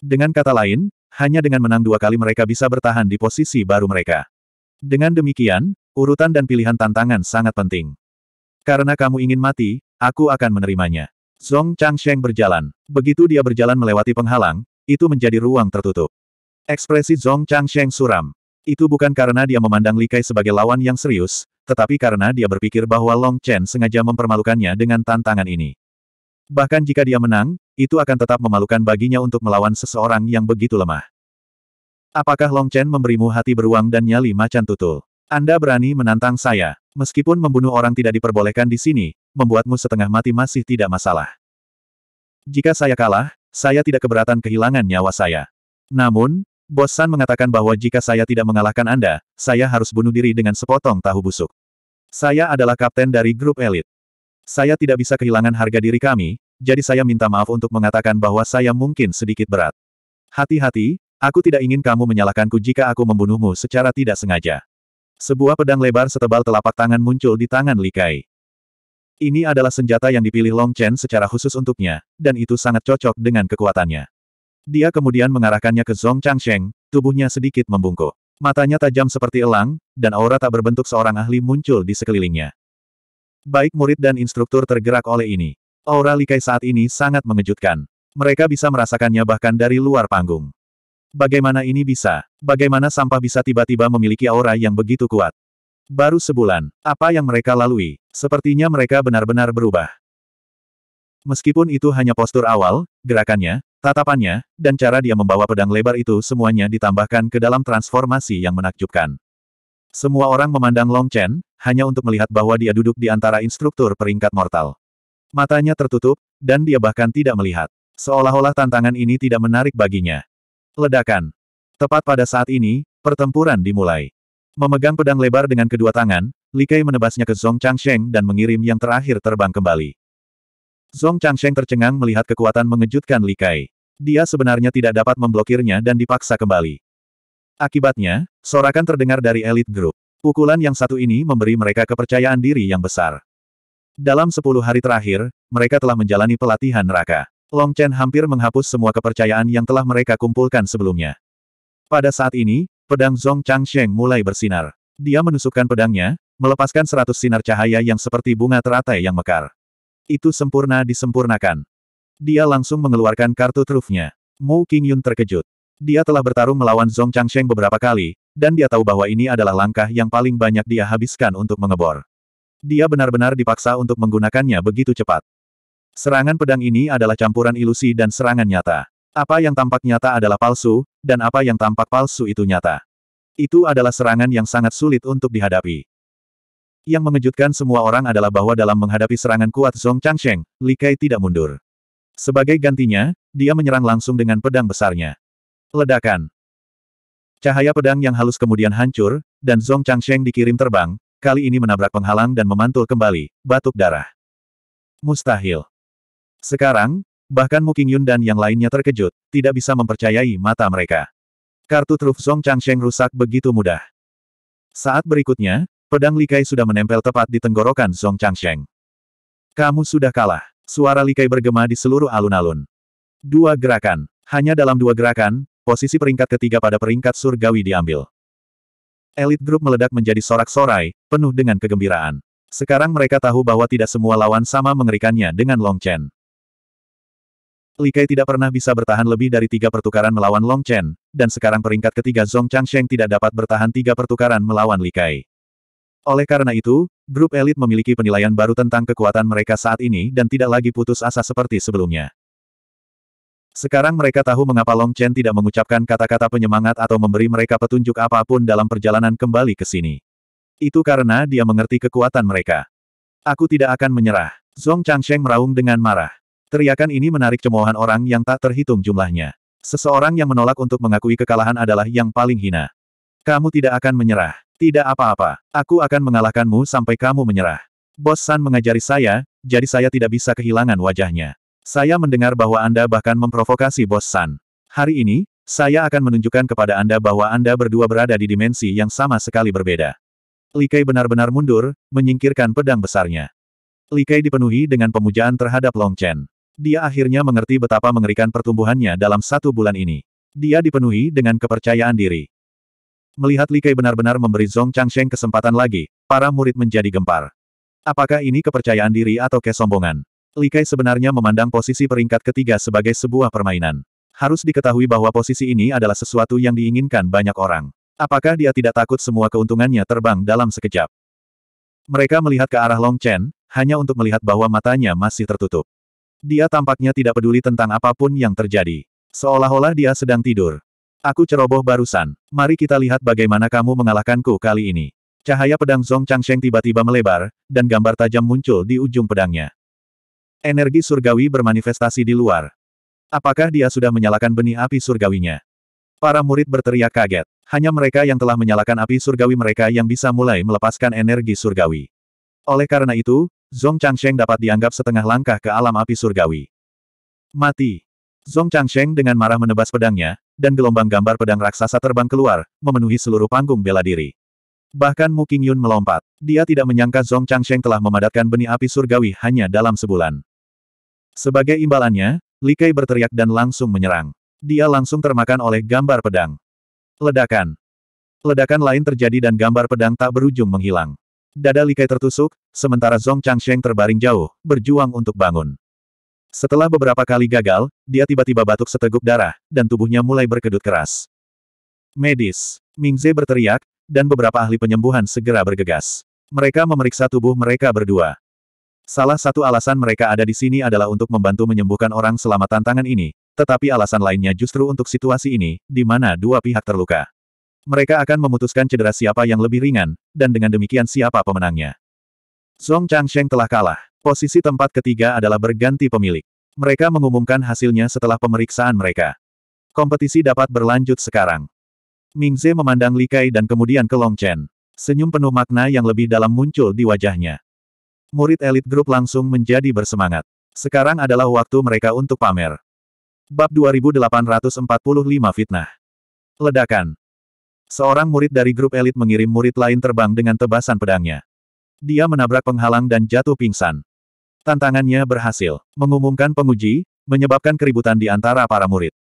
Dengan kata lain, hanya dengan menang dua kali mereka bisa bertahan di posisi baru mereka. Dengan demikian, urutan dan pilihan tantangan sangat penting. Karena kamu ingin mati, aku akan menerimanya. Zong Changsheng berjalan. Begitu dia berjalan melewati penghalang, itu menjadi ruang tertutup. Ekspresi Zong Changsheng suram. Itu bukan karena dia memandang Li Kai sebagai lawan yang serius, tetapi karena dia berpikir bahwa Long Chen sengaja mempermalukannya dengan tantangan ini. Bahkan jika dia menang, itu akan tetap memalukan baginya untuk melawan seseorang yang begitu lemah. Apakah Long Chen memberimu hati beruang dan nyali macan tutul? Anda berani menantang saya. Meskipun membunuh orang tidak diperbolehkan di sini, membuatmu setengah mati masih tidak masalah. Jika saya kalah, saya tidak keberatan kehilangan nyawa saya. Namun, Bos San mengatakan bahwa jika saya tidak mengalahkan Anda, saya harus bunuh diri dengan sepotong tahu busuk. Saya adalah kapten dari grup elit. Saya tidak bisa kehilangan harga diri kami, jadi saya minta maaf untuk mengatakan bahwa saya mungkin sedikit berat. Hati-hati, aku tidak ingin kamu menyalahkanku jika aku membunuhmu secara tidak sengaja. Sebuah pedang lebar setebal telapak tangan muncul di tangan Likai. Ini adalah senjata yang dipilih Long Chen secara khusus untuknya, dan itu sangat cocok dengan kekuatannya. Dia kemudian mengarahkannya ke Zong Changsheng, tubuhnya sedikit membungkuk. Matanya tajam seperti elang, dan aura tak berbentuk seorang ahli muncul di sekelilingnya. Baik murid dan instruktur tergerak oleh ini. Aura Likai saat ini sangat mengejutkan. Mereka bisa merasakannya bahkan dari luar panggung. Bagaimana ini bisa? Bagaimana sampah bisa tiba-tiba memiliki aura yang begitu kuat? Baru sebulan, apa yang mereka lalui, sepertinya mereka benar-benar berubah. Meskipun itu hanya postur awal, gerakannya, Tatapannya, dan cara dia membawa pedang lebar itu semuanya ditambahkan ke dalam transformasi yang menakjubkan. Semua orang memandang Long Chen, hanya untuk melihat bahwa dia duduk di antara instruktur peringkat mortal. Matanya tertutup, dan dia bahkan tidak melihat. Seolah-olah tantangan ini tidak menarik baginya. Ledakan. Tepat pada saat ini, pertempuran dimulai. Memegang pedang lebar dengan kedua tangan, Li Kei menebasnya ke Zhong Changsheng dan mengirim yang terakhir terbang kembali. Zhong Changsheng tercengang melihat kekuatan mengejutkan Li Kai. Dia sebenarnya tidak dapat memblokirnya dan dipaksa kembali. Akibatnya, sorakan terdengar dari elit grup. Pukulan yang satu ini memberi mereka kepercayaan diri yang besar. Dalam sepuluh hari terakhir, mereka telah menjalani pelatihan neraka. Long Chen hampir menghapus semua kepercayaan yang telah mereka kumpulkan sebelumnya. Pada saat ini, pedang Zong Changsheng mulai bersinar. Dia menusukkan pedangnya, melepaskan seratus sinar cahaya yang seperti bunga teratai yang mekar. Itu sempurna disempurnakan. Dia langsung mengeluarkan kartu trufnya. Mu Qingyun terkejut. Dia telah bertarung melawan Zong Changsheng beberapa kali, dan dia tahu bahwa ini adalah langkah yang paling banyak dia habiskan untuk mengebor. Dia benar-benar dipaksa untuk menggunakannya begitu cepat. Serangan pedang ini adalah campuran ilusi dan serangan nyata. Apa yang tampak nyata adalah palsu, dan apa yang tampak palsu itu nyata. Itu adalah serangan yang sangat sulit untuk dihadapi. Yang mengejutkan semua orang adalah bahwa dalam menghadapi serangan kuat Zhong Changsheng, Li Kai tidak mundur. Sebagai gantinya, dia menyerang langsung dengan pedang besarnya. Ledakan. Cahaya pedang yang halus kemudian hancur, dan Zong Changsheng dikirim terbang, kali ini menabrak penghalang dan memantul kembali, batuk darah. Mustahil. Sekarang, bahkan Mu Qingyun dan yang lainnya terkejut, tidak bisa mempercayai mata mereka. Kartu truf Zong Changsheng rusak begitu mudah. Saat berikutnya, pedang Li Kai sudah menempel tepat di tenggorokan Zong Changsheng. Kamu sudah kalah. Suara Likai bergema di seluruh alun-alun. Dua gerakan. Hanya dalam dua gerakan, posisi peringkat ketiga pada peringkat surgawi diambil. Elite grup meledak menjadi sorak-sorai, penuh dengan kegembiraan. Sekarang mereka tahu bahwa tidak semua lawan sama mengerikannya dengan Long Chen. Likai tidak pernah bisa bertahan lebih dari tiga pertukaran melawan Long Chen, dan sekarang peringkat ketiga Zong Changsheng tidak dapat bertahan tiga pertukaran melawan Likai. Oleh karena itu, grup elit memiliki penilaian baru tentang kekuatan mereka saat ini dan tidak lagi putus asa seperti sebelumnya. Sekarang mereka tahu mengapa Long Chen tidak mengucapkan kata-kata penyemangat atau memberi mereka petunjuk apapun dalam perjalanan kembali ke sini. Itu karena dia mengerti kekuatan mereka. Aku tidak akan menyerah. Zong Changsheng meraung dengan marah. Teriakan ini menarik cemoohan orang yang tak terhitung jumlahnya. Seseorang yang menolak untuk mengakui kekalahan adalah yang paling hina. Kamu tidak akan menyerah. Tidak apa-apa, aku akan mengalahkanmu sampai kamu menyerah. Bos San mengajari saya, jadi saya tidak bisa kehilangan wajahnya. Saya mendengar bahwa Anda bahkan memprovokasi Bos San. Hari ini, saya akan menunjukkan kepada Anda bahwa Anda berdua berada di dimensi yang sama sekali berbeda. Li Likai benar-benar mundur, menyingkirkan pedang besarnya. Li Likai dipenuhi dengan pemujaan terhadap Long Chen. Dia akhirnya mengerti betapa mengerikan pertumbuhannya dalam satu bulan ini. Dia dipenuhi dengan kepercayaan diri. Melihat Li Kei benar-benar memberi Zong Changsheng kesempatan lagi, para murid menjadi gempar. Apakah ini kepercayaan diri atau kesombongan? Li Kei sebenarnya memandang posisi peringkat ketiga sebagai sebuah permainan. Harus diketahui bahwa posisi ini adalah sesuatu yang diinginkan banyak orang. Apakah dia tidak takut semua keuntungannya terbang dalam sekejap? Mereka melihat ke arah Long Chen, hanya untuk melihat bahwa matanya masih tertutup. Dia tampaknya tidak peduli tentang apapun yang terjadi. Seolah-olah dia sedang tidur. Aku ceroboh barusan. Mari kita lihat bagaimana kamu mengalahkanku kali ini. Cahaya pedang Zong Changsheng tiba-tiba melebar, dan gambar tajam muncul di ujung pedangnya. Energi surgawi bermanifestasi di luar. Apakah dia sudah menyalakan benih api surgawinya? Para murid berteriak kaget. Hanya mereka yang telah menyalakan api surgawi mereka yang bisa mulai melepaskan energi surgawi. Oleh karena itu, Zong Changsheng dapat dianggap setengah langkah ke alam api surgawi. Mati. Zong Changsheng dengan marah menebas pedangnya, dan gelombang gambar pedang raksasa terbang keluar, memenuhi seluruh panggung bela diri. Bahkan Mu Yun melompat. Dia tidak menyangka Zhong Changsheng telah memadatkan benih api surgawi hanya dalam sebulan. Sebagai imbalannya, Li Kei berteriak dan langsung menyerang. Dia langsung termakan oleh gambar pedang. Ledakan. Ledakan lain terjadi dan gambar pedang tak berujung menghilang. Dada Li Kei tertusuk, sementara Zhong Changsheng terbaring jauh, berjuang untuk bangun. Setelah beberapa kali gagal, dia tiba-tiba batuk seteguk darah, dan tubuhnya mulai berkedut keras. Medis. Mingze berteriak, dan beberapa ahli penyembuhan segera bergegas. Mereka memeriksa tubuh mereka berdua. Salah satu alasan mereka ada di sini adalah untuk membantu menyembuhkan orang selama tantangan ini, tetapi alasan lainnya justru untuk situasi ini, di mana dua pihak terluka. Mereka akan memutuskan cedera siapa yang lebih ringan, dan dengan demikian siapa pemenangnya. Song Changsheng telah kalah. Posisi tempat ketiga adalah berganti pemilik. Mereka mengumumkan hasilnya setelah pemeriksaan mereka. Kompetisi dapat berlanjut sekarang. Mingze memandang Li Kai dan kemudian ke Long Chen. Senyum penuh makna yang lebih dalam muncul di wajahnya. Murid elit grup langsung menjadi bersemangat. Sekarang adalah waktu mereka untuk pamer. Bab 2845 Fitnah Ledakan Seorang murid dari grup elit mengirim murid lain terbang dengan tebasan pedangnya. Dia menabrak penghalang dan jatuh pingsan. Tantangannya berhasil. Mengumumkan penguji, menyebabkan keributan di antara para murid.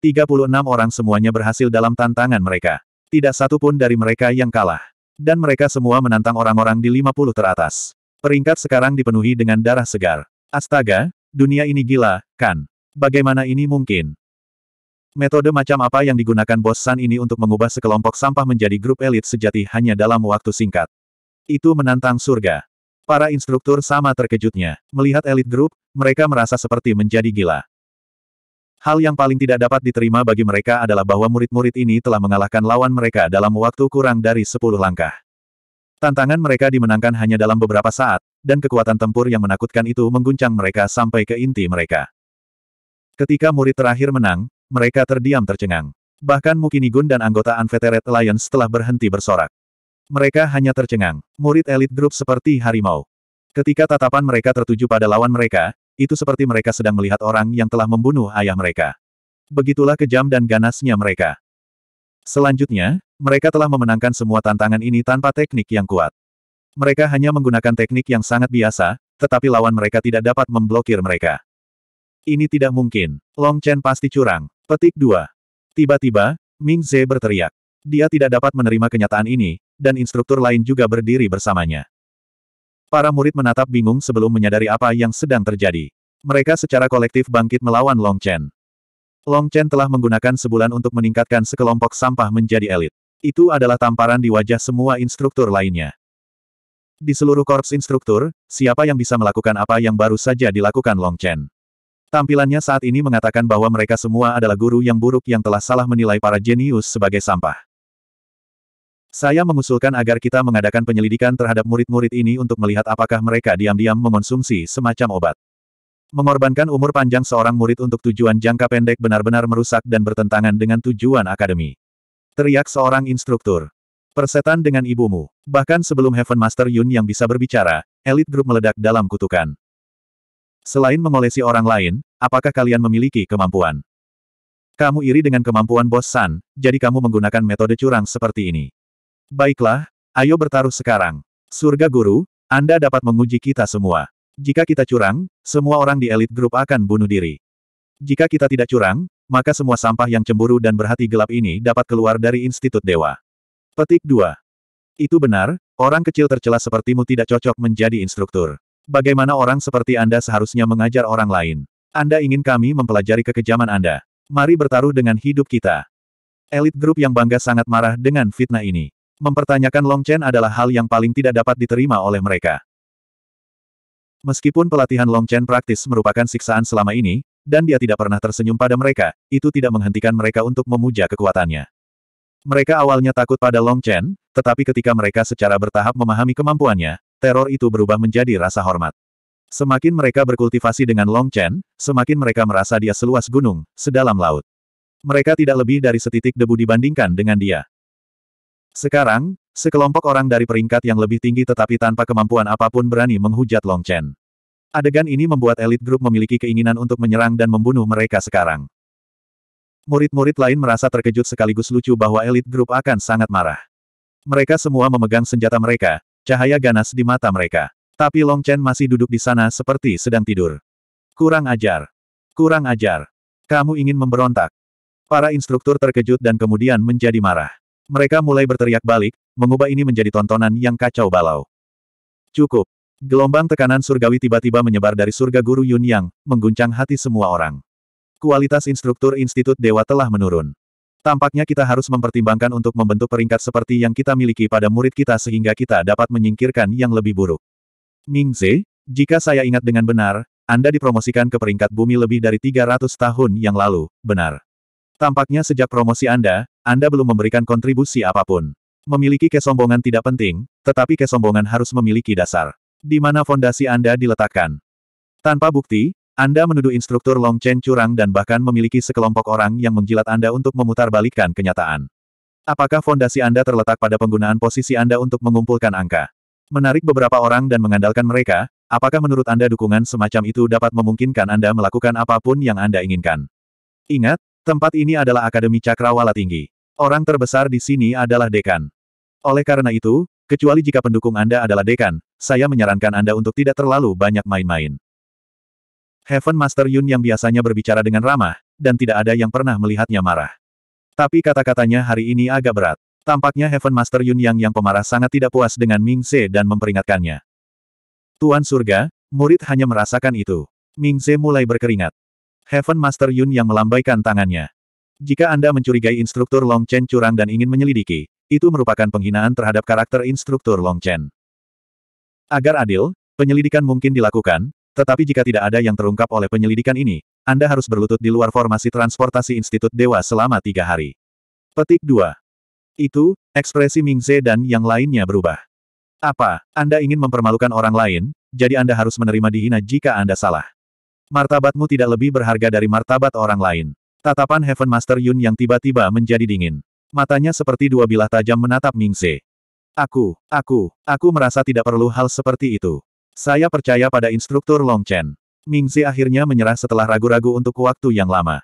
36 orang semuanya berhasil dalam tantangan mereka. Tidak satu pun dari mereka yang kalah. Dan mereka semua menantang orang-orang di 50 teratas. Peringkat sekarang dipenuhi dengan darah segar. Astaga, dunia ini gila, kan? Bagaimana ini mungkin? Metode macam apa yang digunakan bos San ini untuk mengubah sekelompok sampah menjadi grup elit sejati hanya dalam waktu singkat? Itu menantang surga. Para instruktur sama terkejutnya. Melihat elit grup, mereka merasa seperti menjadi gila. Hal yang paling tidak dapat diterima bagi mereka adalah bahwa murid-murid ini telah mengalahkan lawan mereka dalam waktu kurang dari 10 langkah. Tantangan mereka dimenangkan hanya dalam beberapa saat, dan kekuatan tempur yang menakutkan itu mengguncang mereka sampai ke inti mereka. Ketika murid terakhir menang, mereka terdiam tercengang. Bahkan Mukinigun dan anggota Unfettered Alliance telah berhenti bersorak. Mereka hanya tercengang. Murid elit grup seperti harimau. Ketika tatapan mereka tertuju pada lawan mereka, itu seperti mereka sedang melihat orang yang telah membunuh ayah mereka. Begitulah kejam dan ganasnya mereka. Selanjutnya, mereka telah memenangkan semua tantangan ini tanpa teknik yang kuat. Mereka hanya menggunakan teknik yang sangat biasa, tetapi lawan mereka tidak dapat memblokir mereka. Ini tidak mungkin. Long Chen pasti curang. Petik 2. Tiba-tiba, Ming Ze berteriak. Dia tidak dapat menerima kenyataan ini, dan instruktur lain juga berdiri bersamanya. Para murid menatap bingung sebelum menyadari apa yang sedang terjadi. Mereka secara kolektif bangkit melawan Long Chen. Long Chen telah menggunakan sebulan untuk meningkatkan sekelompok sampah menjadi elit. Itu adalah tamparan di wajah semua instruktur lainnya. Di seluruh korps instruktur, siapa yang bisa melakukan apa yang baru saja dilakukan Long Chen? Tampilannya saat ini mengatakan bahwa mereka semua adalah guru yang buruk yang telah salah menilai para jenius sebagai sampah. Saya mengusulkan agar kita mengadakan penyelidikan terhadap murid-murid ini untuk melihat apakah mereka diam-diam mengonsumsi semacam obat. Mengorbankan umur panjang seorang murid untuk tujuan jangka pendek benar-benar merusak dan bertentangan dengan tujuan akademi. Teriak seorang instruktur. Persetan dengan ibumu. Bahkan sebelum Heaven Master Yun yang bisa berbicara, elit grup meledak dalam kutukan. Selain mengolesi orang lain, apakah kalian memiliki kemampuan? Kamu iri dengan kemampuan bos San, jadi kamu menggunakan metode curang seperti ini. Baiklah, ayo bertaruh sekarang. Surga Guru, Anda dapat menguji kita semua. Jika kita curang, semua orang di elit grup akan bunuh diri. Jika kita tidak curang, maka semua sampah yang cemburu dan berhati gelap ini dapat keluar dari Institut Dewa. Petik 2. Itu benar, orang kecil tercela sepertimu tidak cocok menjadi instruktur. Bagaimana orang seperti Anda seharusnya mengajar orang lain? Anda ingin kami mempelajari kekejaman Anda. Mari bertaruh dengan hidup kita. Elit grup yang bangga sangat marah dengan fitnah ini. Mempertanyakan Long Chen adalah hal yang paling tidak dapat diterima oleh mereka. Meskipun pelatihan Long Chen praktis merupakan siksaan selama ini, dan dia tidak pernah tersenyum pada mereka, itu tidak menghentikan mereka untuk memuja kekuatannya. Mereka awalnya takut pada Long Chen, tetapi ketika mereka secara bertahap memahami kemampuannya, teror itu berubah menjadi rasa hormat. Semakin mereka berkultivasi dengan Long Chen, semakin mereka merasa dia seluas gunung, sedalam laut. Mereka tidak lebih dari setitik debu dibandingkan dengan dia. Sekarang, sekelompok orang dari peringkat yang lebih tinggi tetapi tanpa kemampuan apapun berani menghujat Long Chen. Adegan ini membuat elit grup memiliki keinginan untuk menyerang dan membunuh mereka sekarang. Murid-murid lain merasa terkejut sekaligus lucu bahwa elit grup akan sangat marah. Mereka semua memegang senjata mereka, cahaya ganas di mata mereka. Tapi Long Chen masih duduk di sana seperti sedang tidur. Kurang ajar. Kurang ajar. Kamu ingin memberontak. Para instruktur terkejut dan kemudian menjadi marah. Mereka mulai berteriak balik, mengubah ini menjadi tontonan yang kacau balau. Cukup. Gelombang tekanan surgawi tiba-tiba menyebar dari surga guru Yun Yang, mengguncang hati semua orang. Kualitas instruktur Institut Dewa telah menurun. Tampaknya kita harus mempertimbangkan untuk membentuk peringkat seperti yang kita miliki pada murid kita sehingga kita dapat menyingkirkan yang lebih buruk. Mingze, jika saya ingat dengan benar, Anda dipromosikan ke peringkat bumi lebih dari 300 tahun yang lalu, benar. Tampaknya sejak promosi Anda, Anda belum memberikan kontribusi apapun. Memiliki kesombongan tidak penting, tetapi kesombongan harus memiliki dasar. Di mana fondasi Anda diletakkan? Tanpa bukti, Anda menuduh instruktur Long Chen curang dan bahkan memiliki sekelompok orang yang menjilat Anda untuk memutarbalikkan kenyataan. Apakah fondasi Anda terletak pada penggunaan posisi Anda untuk mengumpulkan angka? Menarik beberapa orang dan mengandalkan mereka, apakah menurut Anda dukungan semacam itu dapat memungkinkan Anda melakukan apapun yang Anda inginkan? Ingat, Tempat ini adalah Akademi Cakrawala Tinggi. Orang terbesar di sini adalah dekan. Oleh karena itu, kecuali jika pendukung Anda adalah dekan, saya menyarankan Anda untuk tidak terlalu banyak main-main. Heaven Master Yun yang biasanya berbicara dengan ramah, dan tidak ada yang pernah melihatnya marah. Tapi kata-katanya hari ini agak berat. Tampaknya Heaven Master Yun yang yang pemarah sangat tidak puas dengan Ming Se dan memperingatkannya. Tuan surga, murid hanya merasakan itu. Ming Se mulai berkeringat. Heaven Master Yun yang melambaikan tangannya. Jika Anda mencurigai instruktur Long Chen curang dan ingin menyelidiki, itu merupakan penghinaan terhadap karakter instruktur Long Chen. Agar adil, penyelidikan mungkin dilakukan, tetapi jika tidak ada yang terungkap oleh penyelidikan ini, Anda harus berlutut di luar formasi transportasi Institut Dewa selama tiga hari. Petik 2. Itu, ekspresi Ming Zhe dan yang lainnya berubah. Apa, Anda ingin mempermalukan orang lain, jadi Anda harus menerima dihina jika Anda salah. Martabatmu tidak lebih berharga dari martabat orang lain. Tatapan Heaven Master Yun yang tiba-tiba menjadi dingin. Matanya seperti dua bilah tajam menatap Mingze. Aku, aku, aku merasa tidak perlu hal seperti itu. Saya percaya pada instruktur Long Chen. Mingzi akhirnya menyerah setelah ragu-ragu untuk waktu yang lama.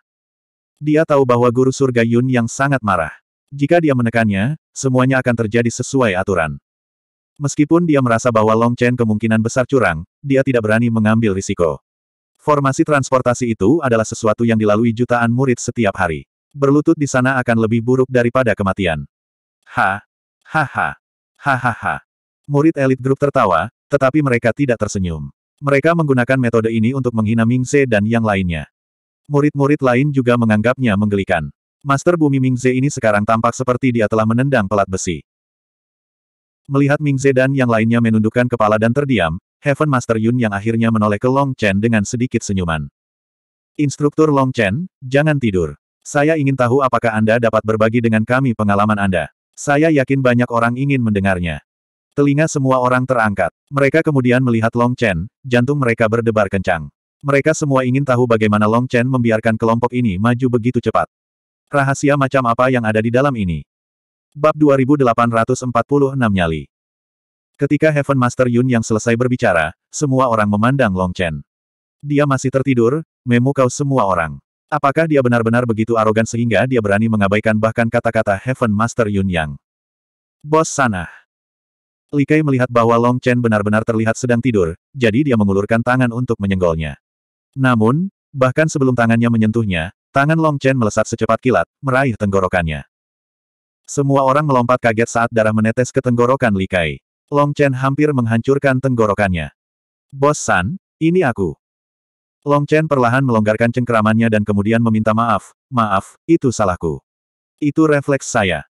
Dia tahu bahwa guru surga Yun yang sangat marah. Jika dia menekannya, semuanya akan terjadi sesuai aturan. Meskipun dia merasa bahwa Long Chen kemungkinan besar curang, dia tidak berani mengambil risiko. Formasi transportasi itu adalah sesuatu yang dilalui jutaan murid setiap hari. Berlutut di sana akan lebih buruk daripada kematian. Ha! Ha ha! Ha ha ha! Murid elit grup tertawa, tetapi mereka tidak tersenyum. Mereka menggunakan metode ini untuk menghina Ming Mingze dan yang lainnya. Murid-murid lain juga menganggapnya menggelikan. Master Bumi Ming Mingze ini sekarang tampak seperti dia telah menendang pelat besi. Melihat Ming Mingze dan yang lainnya menundukkan kepala dan terdiam, Heaven Master Yun yang akhirnya menoleh ke Long Chen dengan sedikit senyuman. Instruktur Long Chen, jangan tidur. Saya ingin tahu apakah Anda dapat berbagi dengan kami pengalaman Anda. Saya yakin banyak orang ingin mendengarnya. Telinga semua orang terangkat. Mereka kemudian melihat Long Chen, jantung mereka berdebar kencang. Mereka semua ingin tahu bagaimana Long Chen membiarkan kelompok ini maju begitu cepat. Rahasia macam apa yang ada di dalam ini? Bab 2846 Nyali Ketika Heaven Master Yun yang selesai berbicara, semua orang memandang Long Chen. Dia masih tertidur, Memukau semua orang. Apakah dia benar-benar begitu arogan sehingga dia berani mengabaikan bahkan kata-kata Heaven Master Yun Yang? Bos sana. Li Kai melihat bahwa Long Chen benar-benar terlihat sedang tidur, jadi dia mengulurkan tangan untuk menyenggolnya. Namun, bahkan sebelum tangannya menyentuhnya, tangan Long Chen melesat secepat kilat, meraih tenggorokannya. Semua orang melompat kaget saat darah menetes ke tenggorokan Li Kai. Long Chen hampir menghancurkan tenggorokannya. Bos San, ini aku. Long Chen perlahan melonggarkan cengkeramannya dan kemudian meminta maaf, maaf, itu salahku. Itu refleks saya.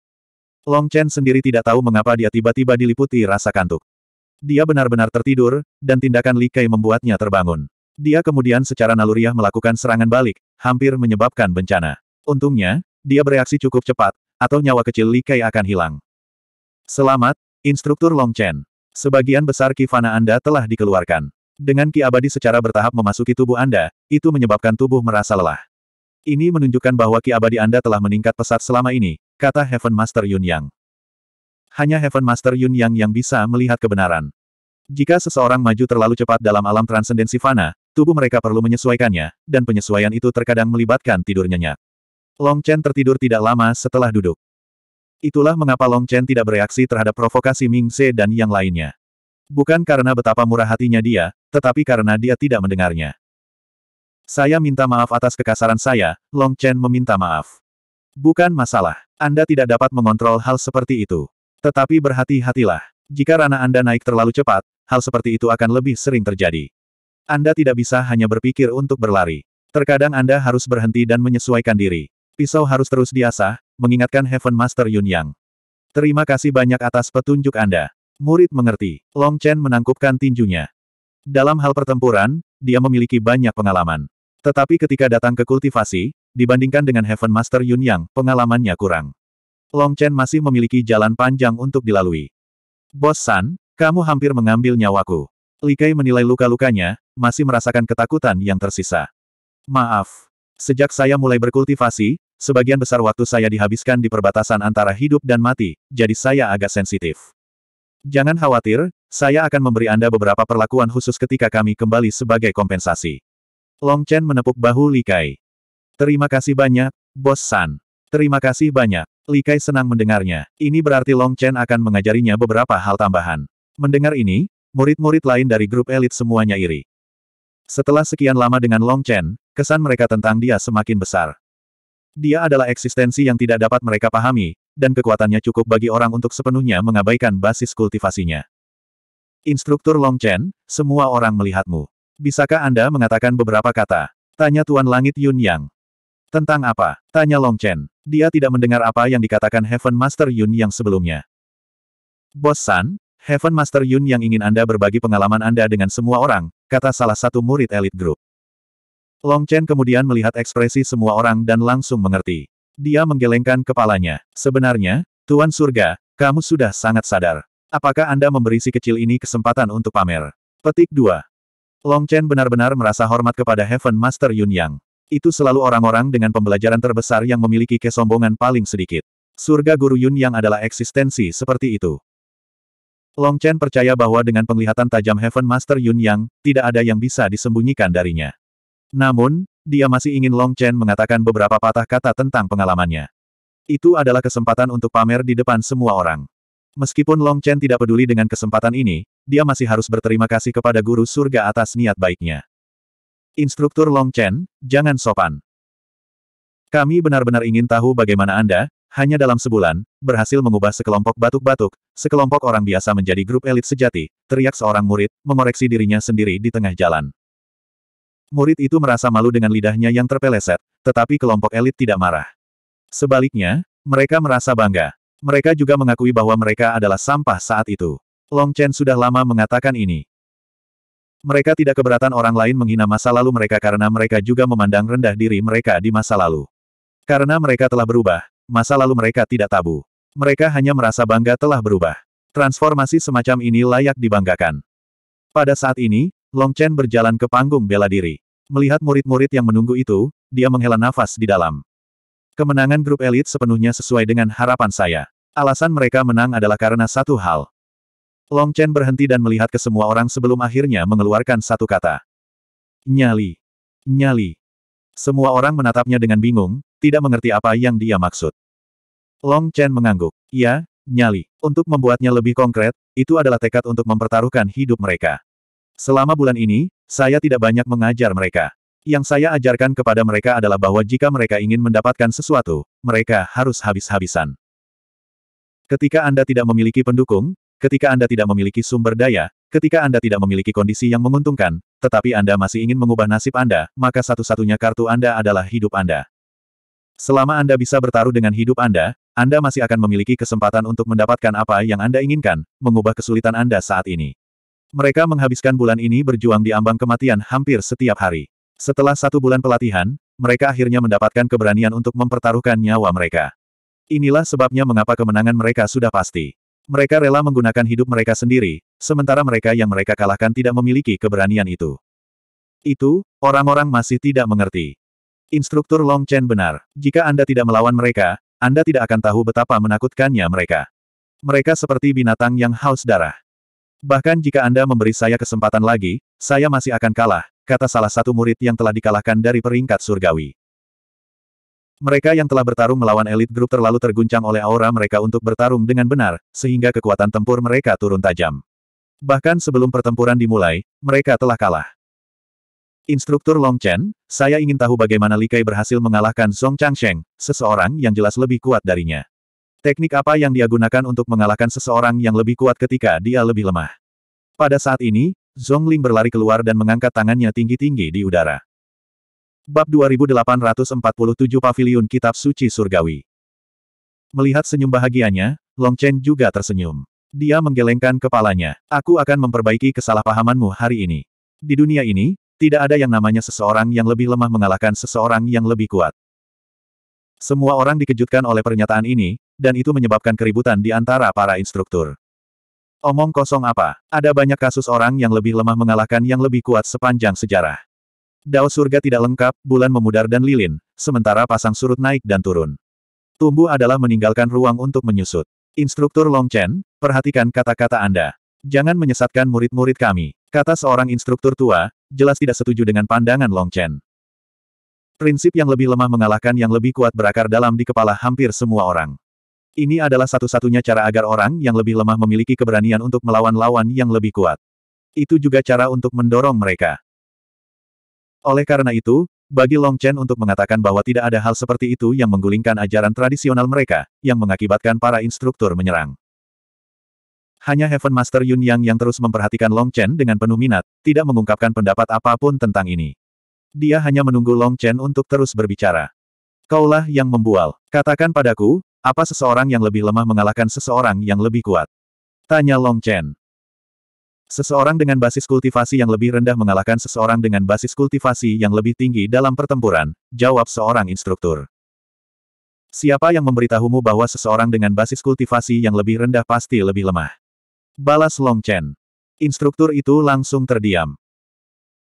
Long Chen sendiri tidak tahu mengapa dia tiba-tiba diliputi rasa kantuk. Dia benar-benar tertidur, dan tindakan Li Kai membuatnya terbangun. Dia kemudian secara naluriah melakukan serangan balik, hampir menyebabkan bencana. Untungnya, dia bereaksi cukup cepat, atau nyawa kecil Li Kai akan hilang. Selamat, Instruktur Long Chen. Sebagian besar kifana Anda telah dikeluarkan. Dengan ki abadi secara bertahap memasuki tubuh Anda, itu menyebabkan tubuh merasa lelah. Ini menunjukkan bahwa ki abadi Anda telah meningkat pesat selama ini, kata Heaven Master Yun Yang. Hanya Heaven Master Yun Yang yang bisa melihat kebenaran. Jika seseorang maju terlalu cepat dalam alam transendensi fana, tubuh mereka perlu menyesuaikannya, dan penyesuaian itu terkadang melibatkan tidurnya. nyenyak. Long Chen tertidur tidak lama setelah duduk. Itulah mengapa Long Chen tidak bereaksi terhadap provokasi Ming Se dan yang lainnya. Bukan karena betapa murah hatinya dia, tetapi karena dia tidak mendengarnya. Saya minta maaf atas kekasaran saya, Long Chen meminta maaf. Bukan masalah, Anda tidak dapat mengontrol hal seperti itu. Tetapi berhati-hatilah. Jika rana Anda naik terlalu cepat, hal seperti itu akan lebih sering terjadi. Anda tidak bisa hanya berpikir untuk berlari. Terkadang Anda harus berhenti dan menyesuaikan diri. Pisau harus terus diasah, mengingatkan Heaven Master Yun Yang. Terima kasih banyak atas petunjuk Anda. Murid mengerti, Long Chen menangkupkan tinjunya. Dalam hal pertempuran, dia memiliki banyak pengalaman. Tetapi ketika datang ke kultivasi, dibandingkan dengan Heaven Master Yun Yang, pengalamannya kurang. Long Chen masih memiliki jalan panjang untuk dilalui. Bos San, kamu hampir mengambil nyawaku. Li Kai menilai luka-lukanya, masih merasakan ketakutan yang tersisa. Maaf. Sejak saya mulai berkultivasi, Sebagian besar waktu saya dihabiskan di perbatasan antara hidup dan mati, jadi saya agak sensitif. Jangan khawatir, saya akan memberi Anda beberapa perlakuan khusus ketika kami kembali sebagai kompensasi. Long Chen menepuk bahu Li Kai. Terima kasih banyak, Bos San. Terima kasih banyak. Li Kai senang mendengarnya. Ini berarti Long Chen akan mengajarinya beberapa hal tambahan. Mendengar ini, murid-murid lain dari grup elit semuanya iri. Setelah sekian lama dengan Long Chen, kesan mereka tentang dia semakin besar. Dia adalah eksistensi yang tidak dapat mereka pahami, dan kekuatannya cukup bagi orang untuk sepenuhnya mengabaikan basis kultivasinya. Instruktur Long Chen, semua orang melihatmu. Bisakah Anda mengatakan beberapa kata? Tanya Tuan Langit Yun Yang. Tentang apa? Tanya Long Chen. Dia tidak mendengar apa yang dikatakan Heaven Master Yun Yang sebelumnya. Bos San, Heaven Master Yun Yang ingin Anda berbagi pengalaman Anda dengan semua orang, kata salah satu murid elit grup. Long Chen kemudian melihat ekspresi semua orang dan langsung mengerti. Dia menggelengkan kepalanya. Sebenarnya, Tuan Surga, kamu sudah sangat sadar. Apakah Anda memberi si kecil ini kesempatan untuk pamer? Petik 2. Long Chen benar-benar merasa hormat kepada Heaven Master Yun Yang. Itu selalu orang-orang dengan pembelajaran terbesar yang memiliki kesombongan paling sedikit. Surga Guru Yun Yang adalah eksistensi seperti itu. Long Chen percaya bahwa dengan penglihatan tajam Heaven Master Yun Yang, tidak ada yang bisa disembunyikan darinya. Namun, dia masih ingin Long Chen mengatakan beberapa patah kata tentang pengalamannya. Itu adalah kesempatan untuk pamer di depan semua orang. Meskipun Long Chen tidak peduli dengan kesempatan ini, dia masih harus berterima kasih kepada guru surga atas niat baiknya. Instruktur Long Chen, jangan sopan. Kami benar-benar ingin tahu bagaimana Anda, hanya dalam sebulan, berhasil mengubah sekelompok batuk-batuk, sekelompok orang biasa menjadi grup elit sejati, teriak seorang murid, mengoreksi dirinya sendiri di tengah jalan. Murid itu merasa malu dengan lidahnya yang terpeleset, tetapi kelompok elit tidak marah. Sebaliknya, mereka merasa bangga. Mereka juga mengakui bahwa mereka adalah sampah saat itu. Long Chen sudah lama mengatakan ini. Mereka tidak keberatan orang lain menghina masa lalu mereka karena mereka juga memandang rendah diri mereka di masa lalu. Karena mereka telah berubah, masa lalu mereka tidak tabu. Mereka hanya merasa bangga telah berubah. Transformasi semacam ini layak dibanggakan. Pada saat ini, Long Chen berjalan ke panggung bela diri. Melihat murid-murid yang menunggu itu, dia menghela nafas di dalam. Kemenangan grup elit sepenuhnya sesuai dengan harapan saya. Alasan mereka menang adalah karena satu hal. Long Chen berhenti dan melihat ke semua orang sebelum akhirnya mengeluarkan satu kata. Nyali. Nyali. Semua orang menatapnya dengan bingung, tidak mengerti apa yang dia maksud. Long Chen mengangguk. Ya, nyali. Untuk membuatnya lebih konkret, itu adalah tekad untuk mempertaruhkan hidup mereka. Selama bulan ini, saya tidak banyak mengajar mereka. Yang saya ajarkan kepada mereka adalah bahwa jika mereka ingin mendapatkan sesuatu, mereka harus habis-habisan. Ketika Anda tidak memiliki pendukung, ketika Anda tidak memiliki sumber daya, ketika Anda tidak memiliki kondisi yang menguntungkan, tetapi Anda masih ingin mengubah nasib Anda, maka satu-satunya kartu Anda adalah hidup Anda. Selama Anda bisa bertaruh dengan hidup Anda, Anda masih akan memiliki kesempatan untuk mendapatkan apa yang Anda inginkan, mengubah kesulitan Anda saat ini. Mereka menghabiskan bulan ini berjuang di ambang kematian hampir setiap hari. Setelah satu bulan pelatihan, mereka akhirnya mendapatkan keberanian untuk mempertaruhkan nyawa mereka. Inilah sebabnya mengapa kemenangan mereka sudah pasti. Mereka rela menggunakan hidup mereka sendiri, sementara mereka yang mereka kalahkan tidak memiliki keberanian itu. Itu, orang-orang masih tidak mengerti. Instruktur Long Chen benar. Jika Anda tidak melawan mereka, Anda tidak akan tahu betapa menakutkannya mereka. Mereka seperti binatang yang haus darah. Bahkan jika Anda memberi saya kesempatan lagi, saya masih akan kalah, kata salah satu murid yang telah dikalahkan dari peringkat surgawi. Mereka yang telah bertarung melawan elit grup terlalu terguncang oleh aura mereka untuk bertarung dengan benar, sehingga kekuatan tempur mereka turun tajam. Bahkan sebelum pertempuran dimulai, mereka telah kalah. Instruktur Long Chen, saya ingin tahu bagaimana Li Kai berhasil mengalahkan Song Changsheng, seseorang yang jelas lebih kuat darinya. Teknik apa yang dia gunakan untuk mengalahkan seseorang yang lebih kuat ketika dia lebih lemah? Pada saat ini, Zhongling berlari keluar dan mengangkat tangannya tinggi-tinggi di udara. Bab 2847 Paviliun Kitab Suci Surgawi Melihat senyum bahagianya, Long Chen juga tersenyum. Dia menggelengkan kepalanya. Aku akan memperbaiki kesalahpahamanmu hari ini. Di dunia ini, tidak ada yang namanya seseorang yang lebih lemah mengalahkan seseorang yang lebih kuat. Semua orang dikejutkan oleh pernyataan ini, dan itu menyebabkan keributan di antara para instruktur. Omong kosong apa, ada banyak kasus orang yang lebih lemah mengalahkan yang lebih kuat sepanjang sejarah. Dao surga tidak lengkap, bulan memudar dan lilin, sementara pasang surut naik dan turun. Tumbuh adalah meninggalkan ruang untuk menyusut. Instruktur Long Chen, perhatikan kata-kata Anda. Jangan menyesatkan murid-murid kami, kata seorang instruktur tua, jelas tidak setuju dengan pandangan Long Chen. Prinsip yang lebih lemah mengalahkan yang lebih kuat berakar dalam di kepala hampir semua orang. Ini adalah satu-satunya cara agar orang yang lebih lemah memiliki keberanian untuk melawan lawan yang lebih kuat. Itu juga cara untuk mendorong mereka. Oleh karena itu, bagi Long Chen untuk mengatakan bahwa tidak ada hal seperti itu yang menggulingkan ajaran tradisional mereka, yang mengakibatkan para instruktur menyerang. Hanya Heaven Master Yun Yang yang terus memperhatikan Long Chen dengan penuh minat, tidak mengungkapkan pendapat apapun tentang ini. Dia hanya menunggu Long Chen untuk terus berbicara. Kaulah yang membual. Katakan padaku, apa seseorang yang lebih lemah mengalahkan seseorang yang lebih kuat? Tanya Long Chen. Seseorang dengan basis kultivasi yang lebih rendah mengalahkan seseorang dengan basis kultivasi yang lebih tinggi dalam pertempuran, jawab seorang instruktur. Siapa yang memberitahumu bahwa seseorang dengan basis kultivasi yang lebih rendah pasti lebih lemah? Balas Long Chen. Instruktur itu langsung terdiam.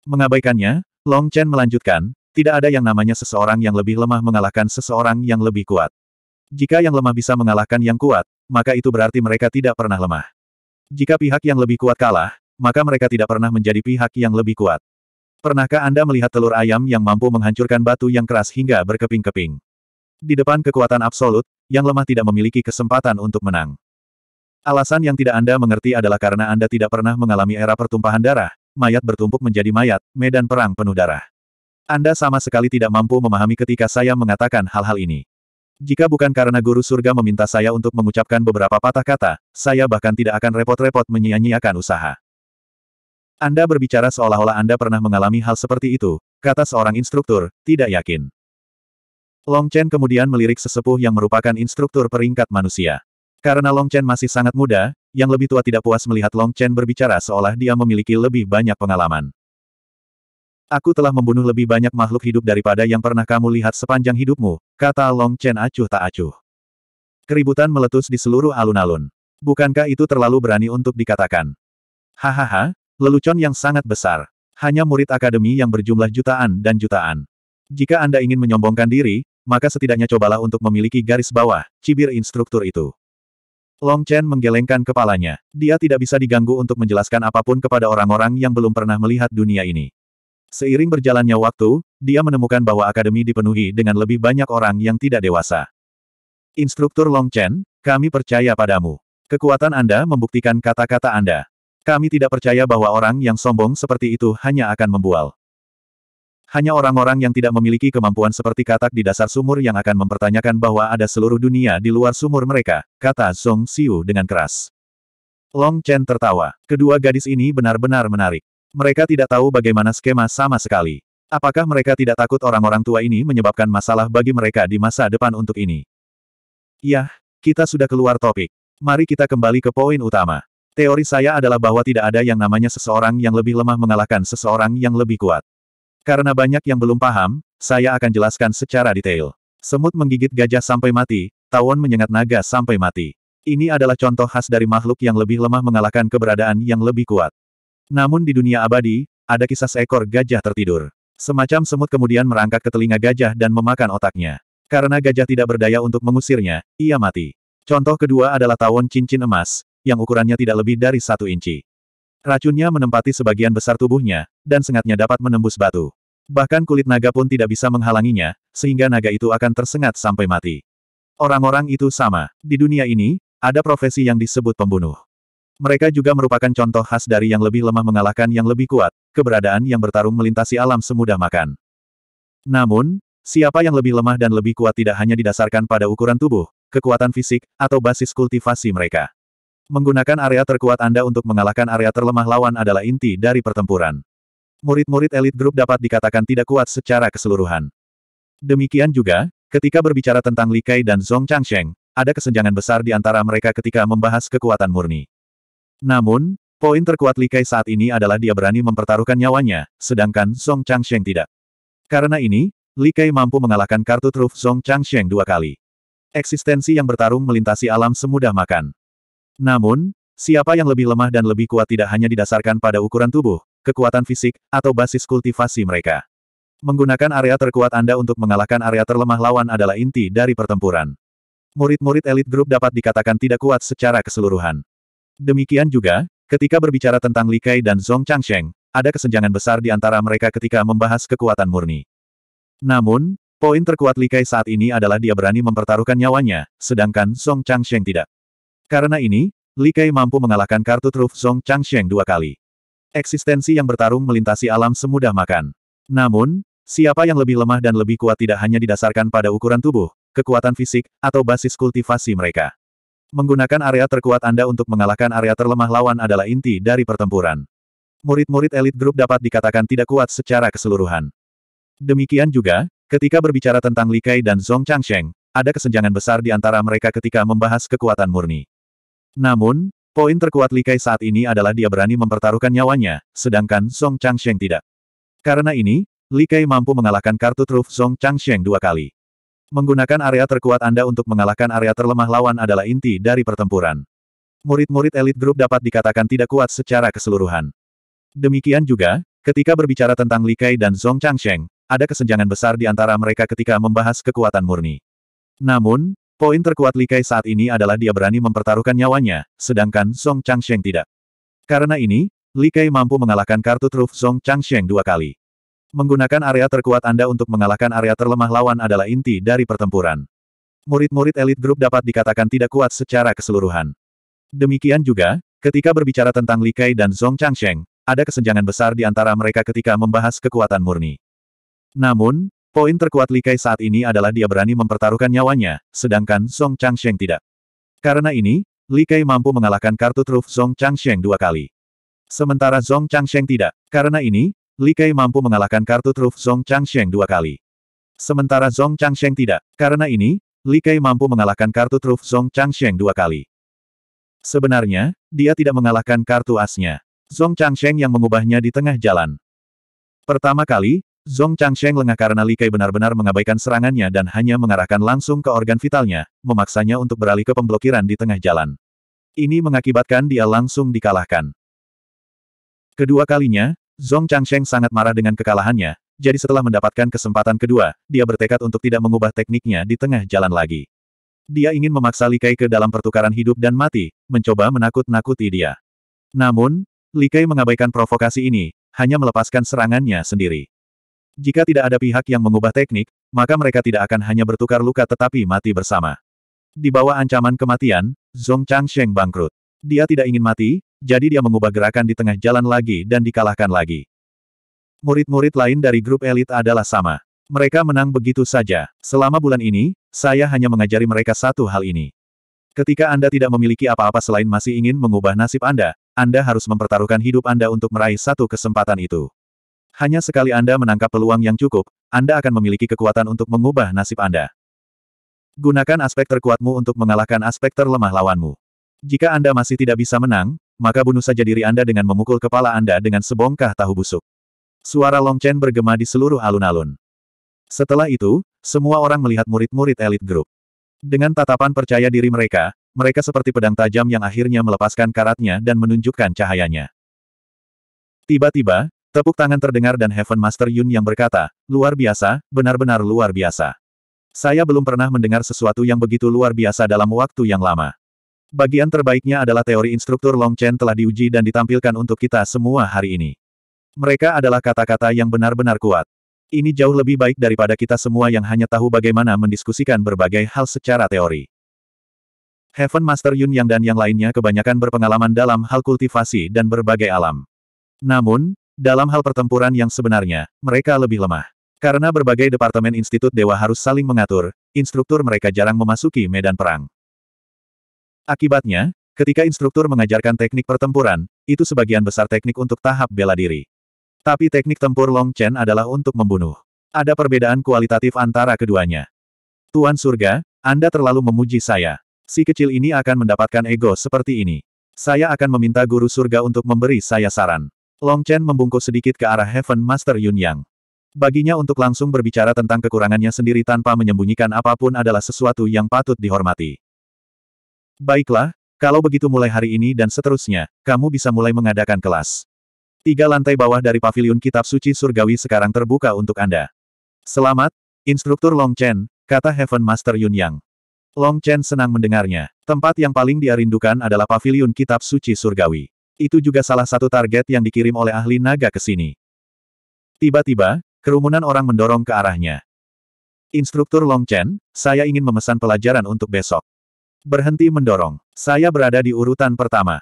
Mengabaikannya, Long Chen melanjutkan, tidak ada yang namanya seseorang yang lebih lemah mengalahkan seseorang yang lebih kuat. Jika yang lemah bisa mengalahkan yang kuat, maka itu berarti mereka tidak pernah lemah. Jika pihak yang lebih kuat kalah, maka mereka tidak pernah menjadi pihak yang lebih kuat. Pernahkah Anda melihat telur ayam yang mampu menghancurkan batu yang keras hingga berkeping-keping? Di depan kekuatan absolut, yang lemah tidak memiliki kesempatan untuk menang. Alasan yang tidak Anda mengerti adalah karena Anda tidak pernah mengalami era pertumpahan darah, mayat bertumpuk menjadi mayat, medan perang penuh darah. Anda sama sekali tidak mampu memahami ketika saya mengatakan hal-hal ini. Jika bukan karena guru surga meminta saya untuk mengucapkan beberapa patah kata, saya bahkan tidak akan repot-repot menyia-nyiakan usaha. Anda berbicara seolah-olah Anda pernah mengalami hal seperti itu, kata seorang instruktur, tidak yakin. Long Chen kemudian melirik sesepuh yang merupakan instruktur peringkat manusia. Karena Long Chen masih sangat muda, yang lebih tua tidak puas melihat Long Chen berbicara seolah dia memiliki lebih banyak pengalaman. Aku telah membunuh lebih banyak makhluk hidup daripada yang pernah kamu lihat sepanjang hidupmu, kata Long Chen acuh tak acuh. Keributan meletus di seluruh alun-alun. Bukankah itu terlalu berani untuk dikatakan? Hahaha, lelucon yang sangat besar. Hanya murid akademi yang berjumlah jutaan dan jutaan. Jika Anda ingin menyombongkan diri, maka setidaknya cobalah untuk memiliki garis bawah, cibir instruktur itu. Long Chen menggelengkan kepalanya. Dia tidak bisa diganggu untuk menjelaskan apapun kepada orang-orang yang belum pernah melihat dunia ini. Seiring berjalannya waktu, dia menemukan bahwa akademi dipenuhi dengan lebih banyak orang yang tidak dewasa. Instruktur Long Chen, kami percaya padamu. Kekuatan Anda membuktikan kata-kata Anda. Kami tidak percaya bahwa orang yang sombong seperti itu hanya akan membual. Hanya orang-orang yang tidak memiliki kemampuan seperti katak di dasar sumur yang akan mempertanyakan bahwa ada seluruh dunia di luar sumur mereka, kata Song Xiu dengan keras. Long Chen tertawa. Kedua gadis ini benar-benar menarik. Mereka tidak tahu bagaimana skema sama sekali. Apakah mereka tidak takut orang-orang tua ini menyebabkan masalah bagi mereka di masa depan untuk ini? Yah, kita sudah keluar topik. Mari kita kembali ke poin utama. Teori saya adalah bahwa tidak ada yang namanya seseorang yang lebih lemah mengalahkan seseorang yang lebih kuat. Karena banyak yang belum paham, saya akan jelaskan secara detail. Semut menggigit gajah sampai mati, tawon menyengat naga sampai mati. Ini adalah contoh khas dari makhluk yang lebih lemah mengalahkan keberadaan yang lebih kuat. Namun di dunia abadi, ada kisah seekor gajah tertidur. Semacam semut kemudian merangkak ke telinga gajah dan memakan otaknya. Karena gajah tidak berdaya untuk mengusirnya, ia mati. Contoh kedua adalah tawon cincin emas, yang ukurannya tidak lebih dari satu inci. Racunnya menempati sebagian besar tubuhnya, dan sengatnya dapat menembus batu. Bahkan kulit naga pun tidak bisa menghalanginya, sehingga naga itu akan tersengat sampai mati. Orang-orang itu sama. Di dunia ini, ada profesi yang disebut pembunuh. Mereka juga merupakan contoh khas dari yang lebih lemah mengalahkan yang lebih kuat, keberadaan yang bertarung melintasi alam semudah makan. Namun, siapa yang lebih lemah dan lebih kuat tidak hanya didasarkan pada ukuran tubuh, kekuatan fisik, atau basis kultivasi mereka. Menggunakan area terkuat Anda untuk mengalahkan area terlemah lawan adalah inti dari pertempuran. Murid-murid elit grup dapat dikatakan tidak kuat secara keseluruhan. Demikian juga, ketika berbicara tentang Li Kai dan Zhong Changsheng, ada kesenjangan besar di antara mereka ketika membahas kekuatan murni. Namun, poin terkuat Li Kai saat ini adalah dia berani mempertaruhkan nyawanya, sedangkan Song Changsheng tidak. Karena ini, Li Kai mampu mengalahkan kartu truf Song Changsheng dua kali. Eksistensi yang bertarung melintasi alam semudah makan. Namun, siapa yang lebih lemah dan lebih kuat tidak hanya didasarkan pada ukuran tubuh, kekuatan fisik, atau basis kultivasi mereka. Menggunakan area terkuat Anda untuk mengalahkan area terlemah lawan adalah inti dari pertempuran. Murid-murid elit grup dapat dikatakan tidak kuat secara keseluruhan. Demikian juga, ketika berbicara tentang Li Kai dan Zhong Changsheng, ada kesenjangan besar di antara mereka ketika membahas kekuatan murni. Namun, poin terkuat Li Kai saat ini adalah dia berani mempertaruhkan nyawanya, sedangkan Zhong Changsheng tidak. Karena ini, Li Kai mampu mengalahkan kartu truf Zhong Changsheng dua kali. Eksistensi yang bertarung melintasi alam semudah makan. Namun, siapa yang lebih lemah dan lebih kuat tidak hanya didasarkan pada ukuran tubuh, kekuatan fisik, atau basis kultivasi mereka. Menggunakan area terkuat Anda untuk mengalahkan area terlemah lawan adalah inti dari pertempuran. Murid-murid elit grup dapat dikatakan tidak kuat secara keseluruhan. Demikian juga, ketika berbicara tentang Li Kai dan Zhong Changsheng, ada kesenjangan besar di antara mereka ketika membahas kekuatan murni. Namun, poin terkuat Li Kai saat ini adalah dia berani mempertaruhkan nyawanya, sedangkan Zhong Changsheng tidak. Karena ini, Li Kai mampu mengalahkan kartu truf Zhong Changsheng dua kali. Menggunakan area terkuat Anda untuk mengalahkan area terlemah lawan adalah inti dari pertempuran. Murid-murid elit grup dapat dikatakan tidak kuat secara keseluruhan. Demikian juga, ketika berbicara tentang Li Kai dan Zhong Changsheng, ada kesenjangan besar di antara mereka ketika membahas kekuatan murni. Namun, poin terkuat Li Kai saat ini adalah dia berani mempertaruhkan nyawanya, sedangkan Zhong Changsheng tidak. Karena ini, Li Kai mampu mengalahkan kartu truf Zhong Changsheng dua kali. Menggunakan area terkuat Anda untuk mengalahkan area terlemah lawan adalah inti dari pertempuran. Murid-murid elit grup dapat dikatakan tidak kuat secara keseluruhan. Demikian juga, ketika berbicara tentang Li Kai dan Zhong Changsheng, ada kesenjangan besar di antara mereka ketika membahas kekuatan murni. Namun, poin terkuat Li Kai saat ini adalah dia berani mempertaruhkan nyawanya, sedangkan Zhong Changsheng tidak. Karena ini, Li Kai mampu mengalahkan kartu truf Zhong Changsheng dua kali. Sementara Zhong Changsheng tidak. Karena ini, Li Kai mampu mengalahkan kartu truf Zong Changsheng dua kali. Sementara Zong Changsheng tidak. Karena ini, Li Kai mampu mengalahkan kartu truf Zong Changsheng dua kali. Sebenarnya, dia tidak mengalahkan kartu asnya. Zong Changsheng yang mengubahnya di tengah jalan. Pertama kali, Zong Changsheng lengah karena Li Kai benar-benar mengabaikan serangannya dan hanya mengarahkan langsung ke organ vitalnya, memaksanya untuk beralih ke pemblokiran di tengah jalan. Ini mengakibatkan dia langsung dikalahkan. Kedua kalinya, Zong Changsheng sangat marah dengan kekalahannya, jadi setelah mendapatkan kesempatan kedua, dia bertekad untuk tidak mengubah tekniknya di tengah jalan lagi. Dia ingin memaksa Li Kai ke dalam pertukaran hidup dan mati, mencoba menakut-nakuti dia. Namun, Li Kai mengabaikan provokasi ini, hanya melepaskan serangannya sendiri. Jika tidak ada pihak yang mengubah teknik, maka mereka tidak akan hanya bertukar luka tetapi mati bersama. Di bawah ancaman kematian, Zong Changsheng bangkrut. Dia tidak ingin mati, jadi dia mengubah gerakan di tengah jalan lagi dan dikalahkan lagi. Murid-murid lain dari grup elit adalah sama. Mereka menang begitu saja. Selama bulan ini, saya hanya mengajari mereka satu hal ini. Ketika Anda tidak memiliki apa-apa selain masih ingin mengubah nasib Anda, Anda harus mempertaruhkan hidup Anda untuk meraih satu kesempatan itu. Hanya sekali Anda menangkap peluang yang cukup, Anda akan memiliki kekuatan untuk mengubah nasib Anda. Gunakan aspek terkuatmu untuk mengalahkan aspek terlemah lawanmu. Jika Anda masih tidak bisa menang, maka bunuh saja diri Anda dengan memukul kepala Anda dengan sebongkah tahu busuk. Suara Long Chen bergema di seluruh alun-alun. Setelah itu, semua orang melihat murid-murid elit grup. Dengan tatapan percaya diri mereka, mereka seperti pedang tajam yang akhirnya melepaskan karatnya dan menunjukkan cahayanya. Tiba-tiba, tepuk tangan terdengar dan Heaven Master Yun yang berkata, luar biasa, benar-benar luar biasa. Saya belum pernah mendengar sesuatu yang begitu luar biasa dalam waktu yang lama. Bagian terbaiknya adalah teori instruktur Long Chen telah diuji dan ditampilkan untuk kita semua hari ini. Mereka adalah kata-kata yang benar-benar kuat. Ini jauh lebih baik daripada kita semua yang hanya tahu bagaimana mendiskusikan berbagai hal secara teori. Heaven Master Yun Yang dan yang lainnya kebanyakan berpengalaman dalam hal kultivasi dan berbagai alam. Namun, dalam hal pertempuran yang sebenarnya, mereka lebih lemah. Karena berbagai departemen institut dewa harus saling mengatur, instruktur mereka jarang memasuki medan perang. Akibatnya, ketika instruktur mengajarkan teknik pertempuran, itu sebagian besar teknik untuk tahap bela diri. Tapi teknik tempur Long Chen adalah untuk membunuh. Ada perbedaan kualitatif antara keduanya. Tuan Surga, Anda terlalu memuji saya. Si kecil ini akan mendapatkan ego seperti ini. Saya akan meminta guru surga untuk memberi saya saran. Long Chen membungkuk sedikit ke arah Heaven Master Yun Yang. Baginya untuk langsung berbicara tentang kekurangannya sendiri tanpa menyembunyikan apapun adalah sesuatu yang patut dihormati. Baiklah, kalau begitu mulai hari ini dan seterusnya, kamu bisa mulai mengadakan kelas. Tiga lantai bawah dari pavilion kitab suci surgawi sekarang terbuka untuk Anda. Selamat, Instruktur Long Chen, kata Heaven Master Yun Yang. Long Chen senang mendengarnya. Tempat yang paling diarindukan adalah pavilion kitab suci surgawi. Itu juga salah satu target yang dikirim oleh ahli naga ke sini. Tiba-tiba, kerumunan orang mendorong ke arahnya. Instruktur Long Chen, saya ingin memesan pelajaran untuk besok. Berhenti mendorong. Saya berada di urutan pertama.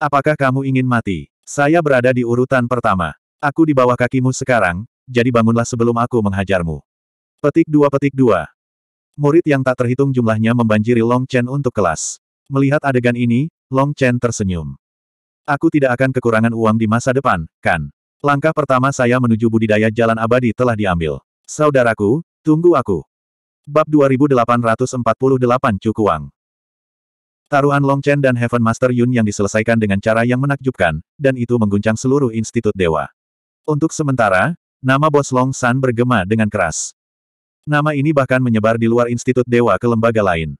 Apakah kamu ingin mati? Saya berada di urutan pertama. Aku di bawah kakimu sekarang, jadi bangunlah sebelum aku menghajarmu. Petik dua petik dua. Murid yang tak terhitung jumlahnya membanjiri Long Chen untuk kelas. Melihat adegan ini, Long Chen tersenyum. Aku tidak akan kekurangan uang di masa depan, kan? Langkah pertama saya menuju budidaya jalan abadi telah diambil. Saudaraku, tunggu aku. Bab 2848 Cukuang Taruhan Long Chen dan Heaven Master Yun yang diselesaikan dengan cara yang menakjubkan, dan itu mengguncang seluruh Institut Dewa. Untuk sementara, nama bos Long San bergema dengan keras. Nama ini bahkan menyebar di luar Institut Dewa ke lembaga lain.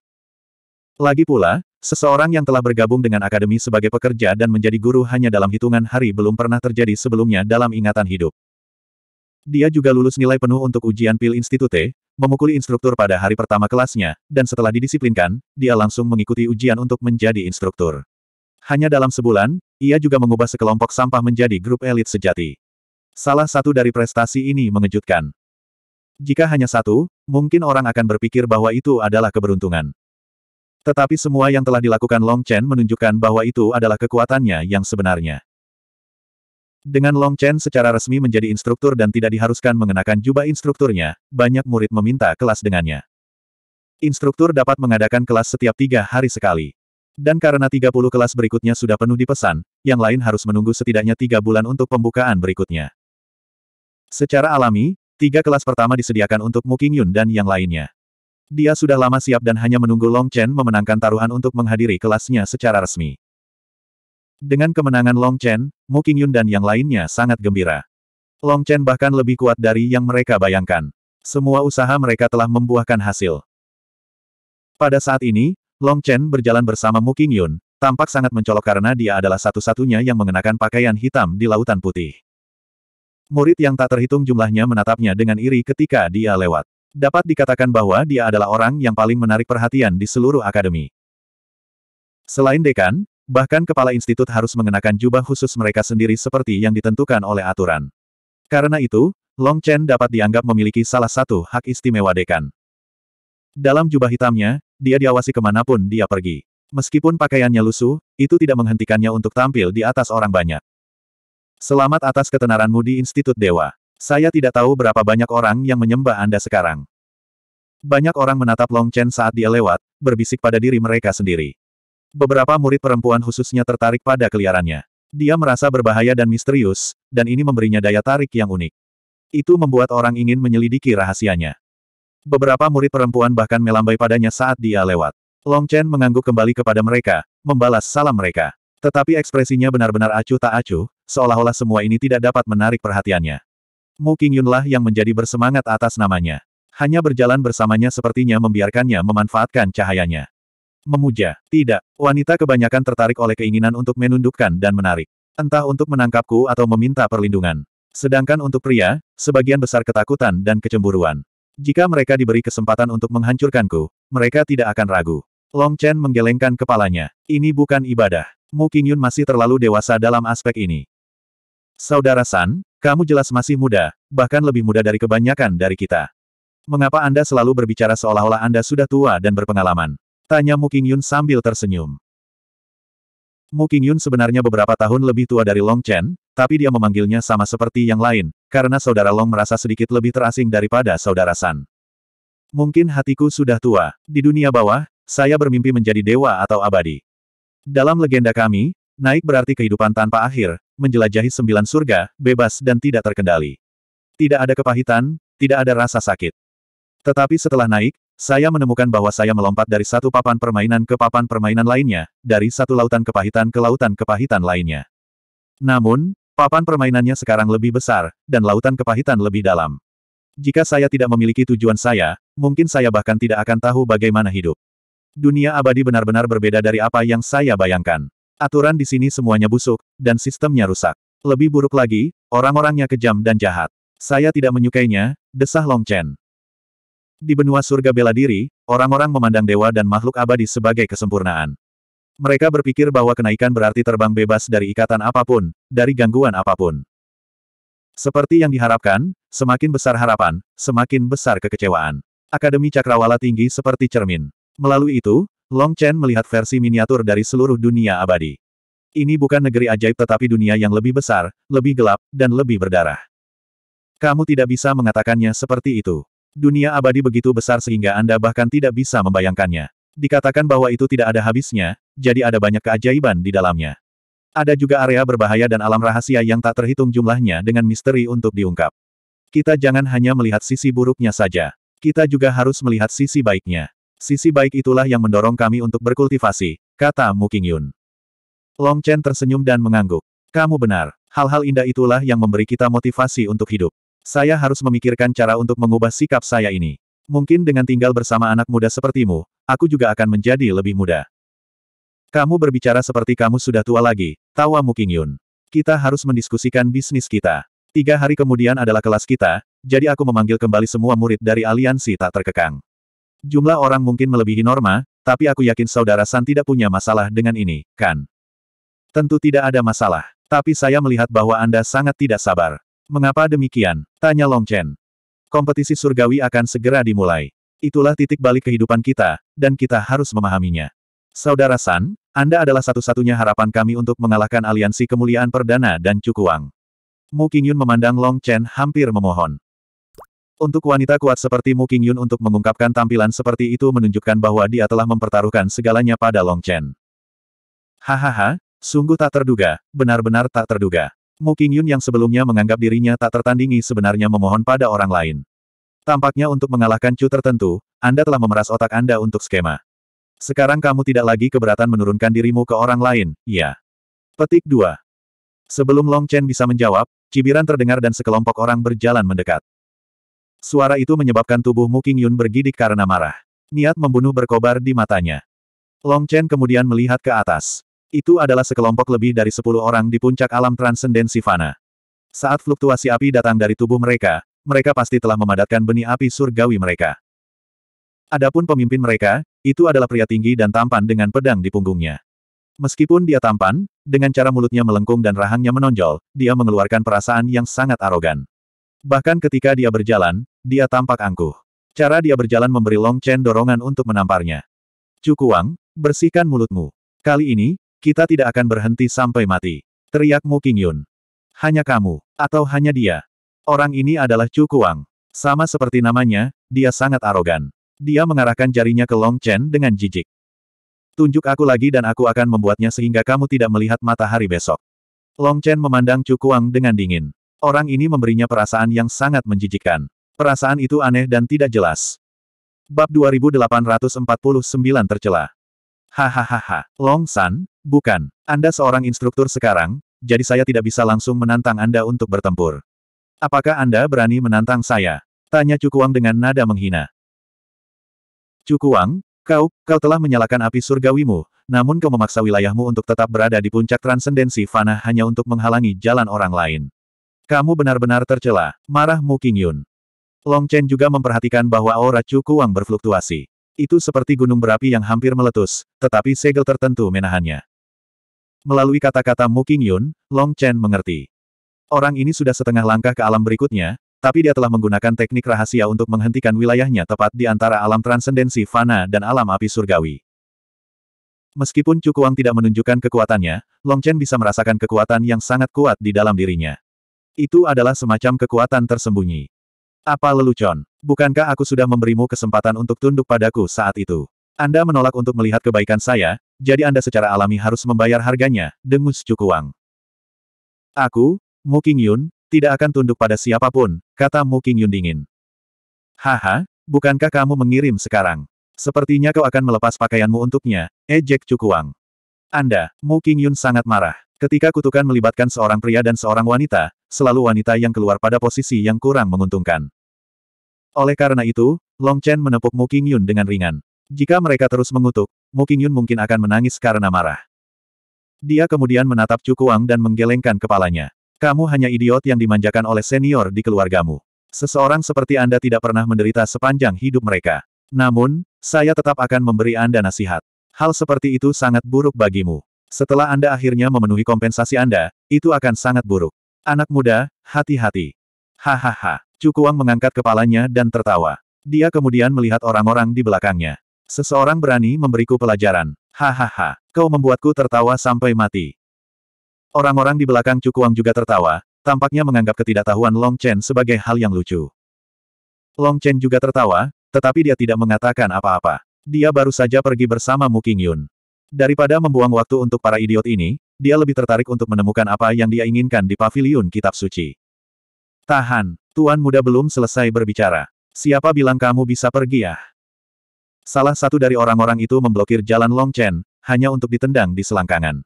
Lagi pula, seseorang yang telah bergabung dengan akademi sebagai pekerja dan menjadi guru hanya dalam hitungan hari belum pernah terjadi sebelumnya dalam ingatan hidup. Dia juga lulus nilai penuh untuk ujian PIL Institute, memukuli instruktur pada hari pertama kelasnya, dan setelah didisiplinkan, dia langsung mengikuti ujian untuk menjadi instruktur. Hanya dalam sebulan, ia juga mengubah sekelompok sampah menjadi grup elit sejati. Salah satu dari prestasi ini mengejutkan. Jika hanya satu, mungkin orang akan berpikir bahwa itu adalah keberuntungan. Tetapi semua yang telah dilakukan Long Chen menunjukkan bahwa itu adalah kekuatannya yang sebenarnya. Dengan Long Chen secara resmi menjadi instruktur dan tidak diharuskan mengenakan jubah instrukturnya, banyak murid meminta kelas dengannya. Instruktur dapat mengadakan kelas setiap tiga hari sekali. Dan karena 30 kelas berikutnya sudah penuh dipesan, yang lain harus menunggu setidaknya tiga bulan untuk pembukaan berikutnya. Secara alami, tiga kelas pertama disediakan untuk Mu Qingyun dan yang lainnya. Dia sudah lama siap dan hanya menunggu Long Chen memenangkan taruhan untuk menghadiri kelasnya secara resmi. Dengan kemenangan Long Chen, Mu Qingyun dan yang lainnya sangat gembira. Long Chen bahkan lebih kuat dari yang mereka bayangkan. Semua usaha mereka telah membuahkan hasil. Pada saat ini, Long Chen berjalan bersama Mu Qingyun, tampak sangat mencolok karena dia adalah satu-satunya yang mengenakan pakaian hitam di lautan putih. Murid yang tak terhitung jumlahnya menatapnya dengan iri ketika dia lewat. Dapat dikatakan bahwa dia adalah orang yang paling menarik perhatian di seluruh akademi. Selain dekan, Bahkan kepala institut harus mengenakan jubah khusus mereka sendiri seperti yang ditentukan oleh aturan. Karena itu, Long Chen dapat dianggap memiliki salah satu hak istimewa dekan. Dalam jubah hitamnya, dia diawasi kemanapun dia pergi. Meskipun pakaiannya lusuh, itu tidak menghentikannya untuk tampil di atas orang banyak. Selamat atas ketenaranmu di Institut Dewa. Saya tidak tahu berapa banyak orang yang menyembah Anda sekarang. Banyak orang menatap Long Chen saat dia lewat, berbisik pada diri mereka sendiri. Beberapa murid perempuan khususnya tertarik pada keliarannya. Dia merasa berbahaya dan misterius, dan ini memberinya daya tarik yang unik. Itu membuat orang ingin menyelidiki rahasianya. Beberapa murid perempuan bahkan melambai padanya saat dia lewat. Long Chen mengangguk kembali kepada mereka, membalas salam mereka. Tetapi ekspresinya benar-benar acuh tak acuh, seolah-olah semua ini tidak dapat menarik perhatiannya. Mu Qingyunlah yang menjadi bersemangat atas namanya. Hanya berjalan bersamanya sepertinya membiarkannya memanfaatkan cahayanya. Memuja. Tidak, wanita kebanyakan tertarik oleh keinginan untuk menundukkan dan menarik. Entah untuk menangkapku atau meminta perlindungan. Sedangkan untuk pria, sebagian besar ketakutan dan kecemburuan. Jika mereka diberi kesempatan untuk menghancurkanku, mereka tidak akan ragu. Long Chen menggelengkan kepalanya. Ini bukan ibadah. Mu Qingyun masih terlalu dewasa dalam aspek ini. Saudara San, kamu jelas masih muda, bahkan lebih muda dari kebanyakan dari kita. Mengapa Anda selalu berbicara seolah-olah Anda sudah tua dan berpengalaman? Tanya Mu Qingyun sambil tersenyum. Mu Qingyun sebenarnya beberapa tahun lebih tua dari Long Chen, tapi dia memanggilnya sama seperti yang lain, karena saudara Long merasa sedikit lebih terasing daripada saudara San. Mungkin hatiku sudah tua. Di dunia bawah, saya bermimpi menjadi dewa atau abadi. Dalam legenda kami, naik berarti kehidupan tanpa akhir, menjelajahi sembilan surga, bebas dan tidak terkendali. Tidak ada kepahitan, tidak ada rasa sakit. Tetapi setelah naik, saya menemukan bahwa saya melompat dari satu papan permainan ke papan permainan lainnya, dari satu lautan kepahitan ke lautan kepahitan lainnya. Namun, papan permainannya sekarang lebih besar, dan lautan kepahitan lebih dalam. Jika saya tidak memiliki tujuan saya, mungkin saya bahkan tidak akan tahu bagaimana hidup. Dunia abadi benar-benar berbeda dari apa yang saya bayangkan. Aturan di sini semuanya busuk, dan sistemnya rusak. Lebih buruk lagi, orang-orangnya kejam dan jahat. Saya tidak menyukainya, desah Long Chen. Di benua surga bela diri, orang-orang memandang dewa dan makhluk abadi sebagai kesempurnaan. Mereka berpikir bahwa kenaikan berarti terbang bebas dari ikatan apapun, dari gangguan apapun. Seperti yang diharapkan, semakin besar harapan, semakin besar kekecewaan. Akademi Cakrawala tinggi seperti cermin. Melalui itu, Long Chen melihat versi miniatur dari seluruh dunia abadi. Ini bukan negeri ajaib tetapi dunia yang lebih besar, lebih gelap, dan lebih berdarah. Kamu tidak bisa mengatakannya seperti itu. Dunia abadi begitu besar sehingga Anda bahkan tidak bisa membayangkannya. Dikatakan bahwa itu tidak ada habisnya, jadi ada banyak keajaiban di dalamnya. Ada juga area berbahaya dan alam rahasia yang tak terhitung jumlahnya dengan misteri untuk diungkap. Kita jangan hanya melihat sisi buruknya saja. Kita juga harus melihat sisi baiknya. Sisi baik itulah yang mendorong kami untuk berkultivasi, kata Muking Yun. Long Chen tersenyum dan mengangguk. Kamu benar, hal-hal indah itulah yang memberi kita motivasi untuk hidup. Saya harus memikirkan cara untuk mengubah sikap saya ini. Mungkin dengan tinggal bersama anak muda sepertimu, aku juga akan menjadi lebih muda. Kamu berbicara seperti kamu sudah tua lagi, tawa Muking Yun. Kita harus mendiskusikan bisnis kita. Tiga hari kemudian adalah kelas kita, jadi aku memanggil kembali semua murid dari aliansi tak terkekang. Jumlah orang mungkin melebihi norma, tapi aku yakin saudara San tidak punya masalah dengan ini, kan? Tentu tidak ada masalah, tapi saya melihat bahwa Anda sangat tidak sabar. Mengapa demikian? Tanya Long Chen. Kompetisi surgawi akan segera dimulai. Itulah titik balik kehidupan kita, dan kita harus memahaminya. Saudara San, Anda adalah satu-satunya harapan kami untuk mengalahkan aliansi kemuliaan perdana dan Cukuang. Mu Qingyun memandang Long Chen hampir memohon. Untuk wanita kuat seperti Mu Qingyun untuk mengungkapkan tampilan seperti itu menunjukkan bahwa dia telah mempertaruhkan segalanya pada Long Chen. Hahaha, sungguh tak terduga, benar-benar tak terduga. Mu Qingyun yang sebelumnya menganggap dirinya tak tertandingi sebenarnya memohon pada orang lain. Tampaknya untuk mengalahkan Chu tertentu, Anda telah memeras otak Anda untuk skema. Sekarang kamu tidak lagi keberatan menurunkan dirimu ke orang lain, ya. Petik 2. Sebelum Long Chen bisa menjawab, cibiran terdengar dan sekelompok orang berjalan mendekat. Suara itu menyebabkan tubuh Mu Qingyun bergidik karena marah. Niat membunuh berkobar di matanya. Long Chen kemudian melihat ke atas. Itu adalah sekelompok lebih dari sepuluh orang di puncak alam transendensi fana. Saat fluktuasi api datang dari tubuh mereka, mereka pasti telah memadatkan benih api surgawi mereka. Adapun pemimpin mereka, itu adalah pria tinggi dan tampan dengan pedang di punggungnya. Meskipun dia tampan, dengan cara mulutnya melengkung dan rahangnya menonjol, dia mengeluarkan perasaan yang sangat arogan. Bahkan ketika dia berjalan, dia tampak angkuh. Cara dia berjalan memberi Long Chen dorongan untuk menamparnya. Cukuang, bersihkan mulutmu. Kali ini, kita tidak akan berhenti sampai mati. Teriak Mu Qingyun. Hanya kamu, atau hanya dia. Orang ini adalah Chu Kuang. Sama seperti namanya, dia sangat arogan. Dia mengarahkan jarinya ke Long Chen dengan jijik. Tunjuk aku lagi dan aku akan membuatnya sehingga kamu tidak melihat matahari besok. Long Chen memandang Chu Kuang dengan dingin. Orang ini memberinya perasaan yang sangat menjijikkan. Perasaan itu aneh dan tidak jelas. Bab 2849 tercela. Hahaha, Long San, Bukan. Anda seorang instruktur sekarang, jadi saya tidak bisa langsung menantang Anda untuk bertempur. Apakah Anda berani menantang saya? Tanya Cukuang dengan nada menghina. Cukuang, kau, kau telah menyalakan api surgawimu, namun kau memaksa wilayahmu untuk tetap berada di puncak transendensi fana hanya untuk menghalangi jalan orang lain. Kamu benar-benar tercela, marah Mu Yun. Long Chen juga memperhatikan bahwa aura Cukuang berfluktuasi. Itu seperti gunung berapi yang hampir meletus, tetapi segel tertentu menahannya. Melalui kata-kata Mu Qingyun, Long Chen mengerti. Orang ini sudah setengah langkah ke alam berikutnya, tapi dia telah menggunakan teknik rahasia untuk menghentikan wilayahnya tepat di antara alam transendensi fana dan alam api surgawi. Meskipun Kuang tidak menunjukkan kekuatannya, Long Chen bisa merasakan kekuatan yang sangat kuat di dalam dirinya. Itu adalah semacam kekuatan tersembunyi. Apa lelucon? Bukankah aku sudah memberimu kesempatan untuk tunduk padaku saat itu? Anda menolak untuk melihat kebaikan saya, jadi Anda secara alami harus membayar harganya, dengus Cukuang. Aku, Mu Yun, tidak akan tunduk pada siapapun, kata Mu Yun dingin. Haha, bukankah kamu mengirim sekarang? Sepertinya kau akan melepas pakaianmu untuknya, ejek eh Cukuang. Anda, Mu Yun sangat marah. Ketika kutukan melibatkan seorang pria dan seorang wanita, selalu wanita yang keluar pada posisi yang kurang menguntungkan. Oleh karena itu, Long Chen menepuk Mu Yun dengan ringan. Jika mereka terus mengutuk, Mu Qingyun mungkin akan menangis karena marah. Dia kemudian menatap Cukuang dan menggelengkan kepalanya. Kamu hanya idiot yang dimanjakan oleh senior di keluargamu. Seseorang seperti Anda tidak pernah menderita sepanjang hidup mereka. Namun, saya tetap akan memberi Anda nasihat. Hal seperti itu sangat buruk bagimu. Setelah Anda akhirnya memenuhi kompensasi Anda, itu akan sangat buruk. Anak muda, hati-hati. Hahaha. Cukuang mengangkat kepalanya dan tertawa. Dia kemudian melihat orang-orang di belakangnya. Seseorang berani memberiku pelajaran. Hahaha, kau membuatku tertawa sampai mati. Orang-orang di belakang Cukuang juga tertawa, tampaknya menganggap ketidaktahuan Long Chen sebagai hal yang lucu. Long Chen juga tertawa, tetapi dia tidak mengatakan apa-apa. Dia baru saja pergi bersama Mu Yun. Daripada membuang waktu untuk para idiot ini, dia lebih tertarik untuk menemukan apa yang dia inginkan di paviliun kitab suci. Tahan, Tuan muda belum selesai berbicara. Siapa bilang kamu bisa pergi ah? Salah satu dari orang-orang itu memblokir jalan Long Chen, hanya untuk ditendang di selangkangan.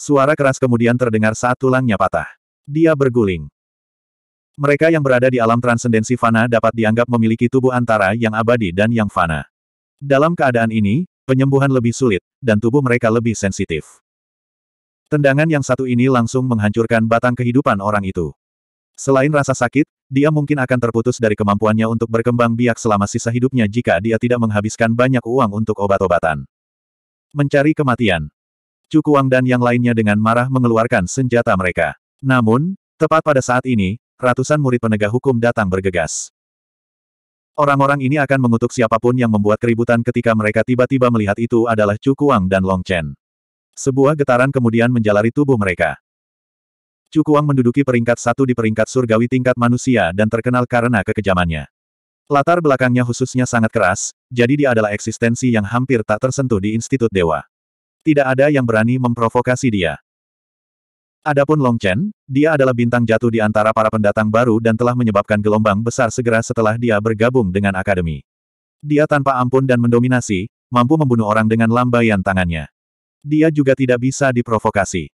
Suara keras kemudian terdengar saat tulangnya patah. Dia berguling. Mereka yang berada di alam transendensi fana dapat dianggap memiliki tubuh antara yang abadi dan yang fana. Dalam keadaan ini, penyembuhan lebih sulit, dan tubuh mereka lebih sensitif. Tendangan yang satu ini langsung menghancurkan batang kehidupan orang itu. Selain rasa sakit, dia mungkin akan terputus dari kemampuannya untuk berkembang biak selama sisa hidupnya jika dia tidak menghabiskan banyak uang untuk obat-obatan. Mencari kematian. Cukuang dan yang lainnya dengan marah mengeluarkan senjata mereka. Namun, tepat pada saat ini, ratusan murid penegak hukum datang bergegas. Orang-orang ini akan mengutuk siapapun yang membuat keributan ketika mereka tiba-tiba melihat itu adalah Cukuang dan Long Chen. Sebuah getaran kemudian menjalari tubuh mereka. Cukuang menduduki peringkat satu di peringkat surgawi tingkat manusia dan terkenal karena kekejamannya. Latar belakangnya khususnya sangat keras, jadi dia adalah eksistensi yang hampir tak tersentuh di Institut Dewa. Tidak ada yang berani memprovokasi dia. Adapun Long Chen, dia adalah bintang jatuh di antara para pendatang baru dan telah menyebabkan gelombang besar segera setelah dia bergabung dengan akademi. Dia tanpa ampun dan mendominasi, mampu membunuh orang dengan lambaian tangannya. Dia juga tidak bisa diprovokasi.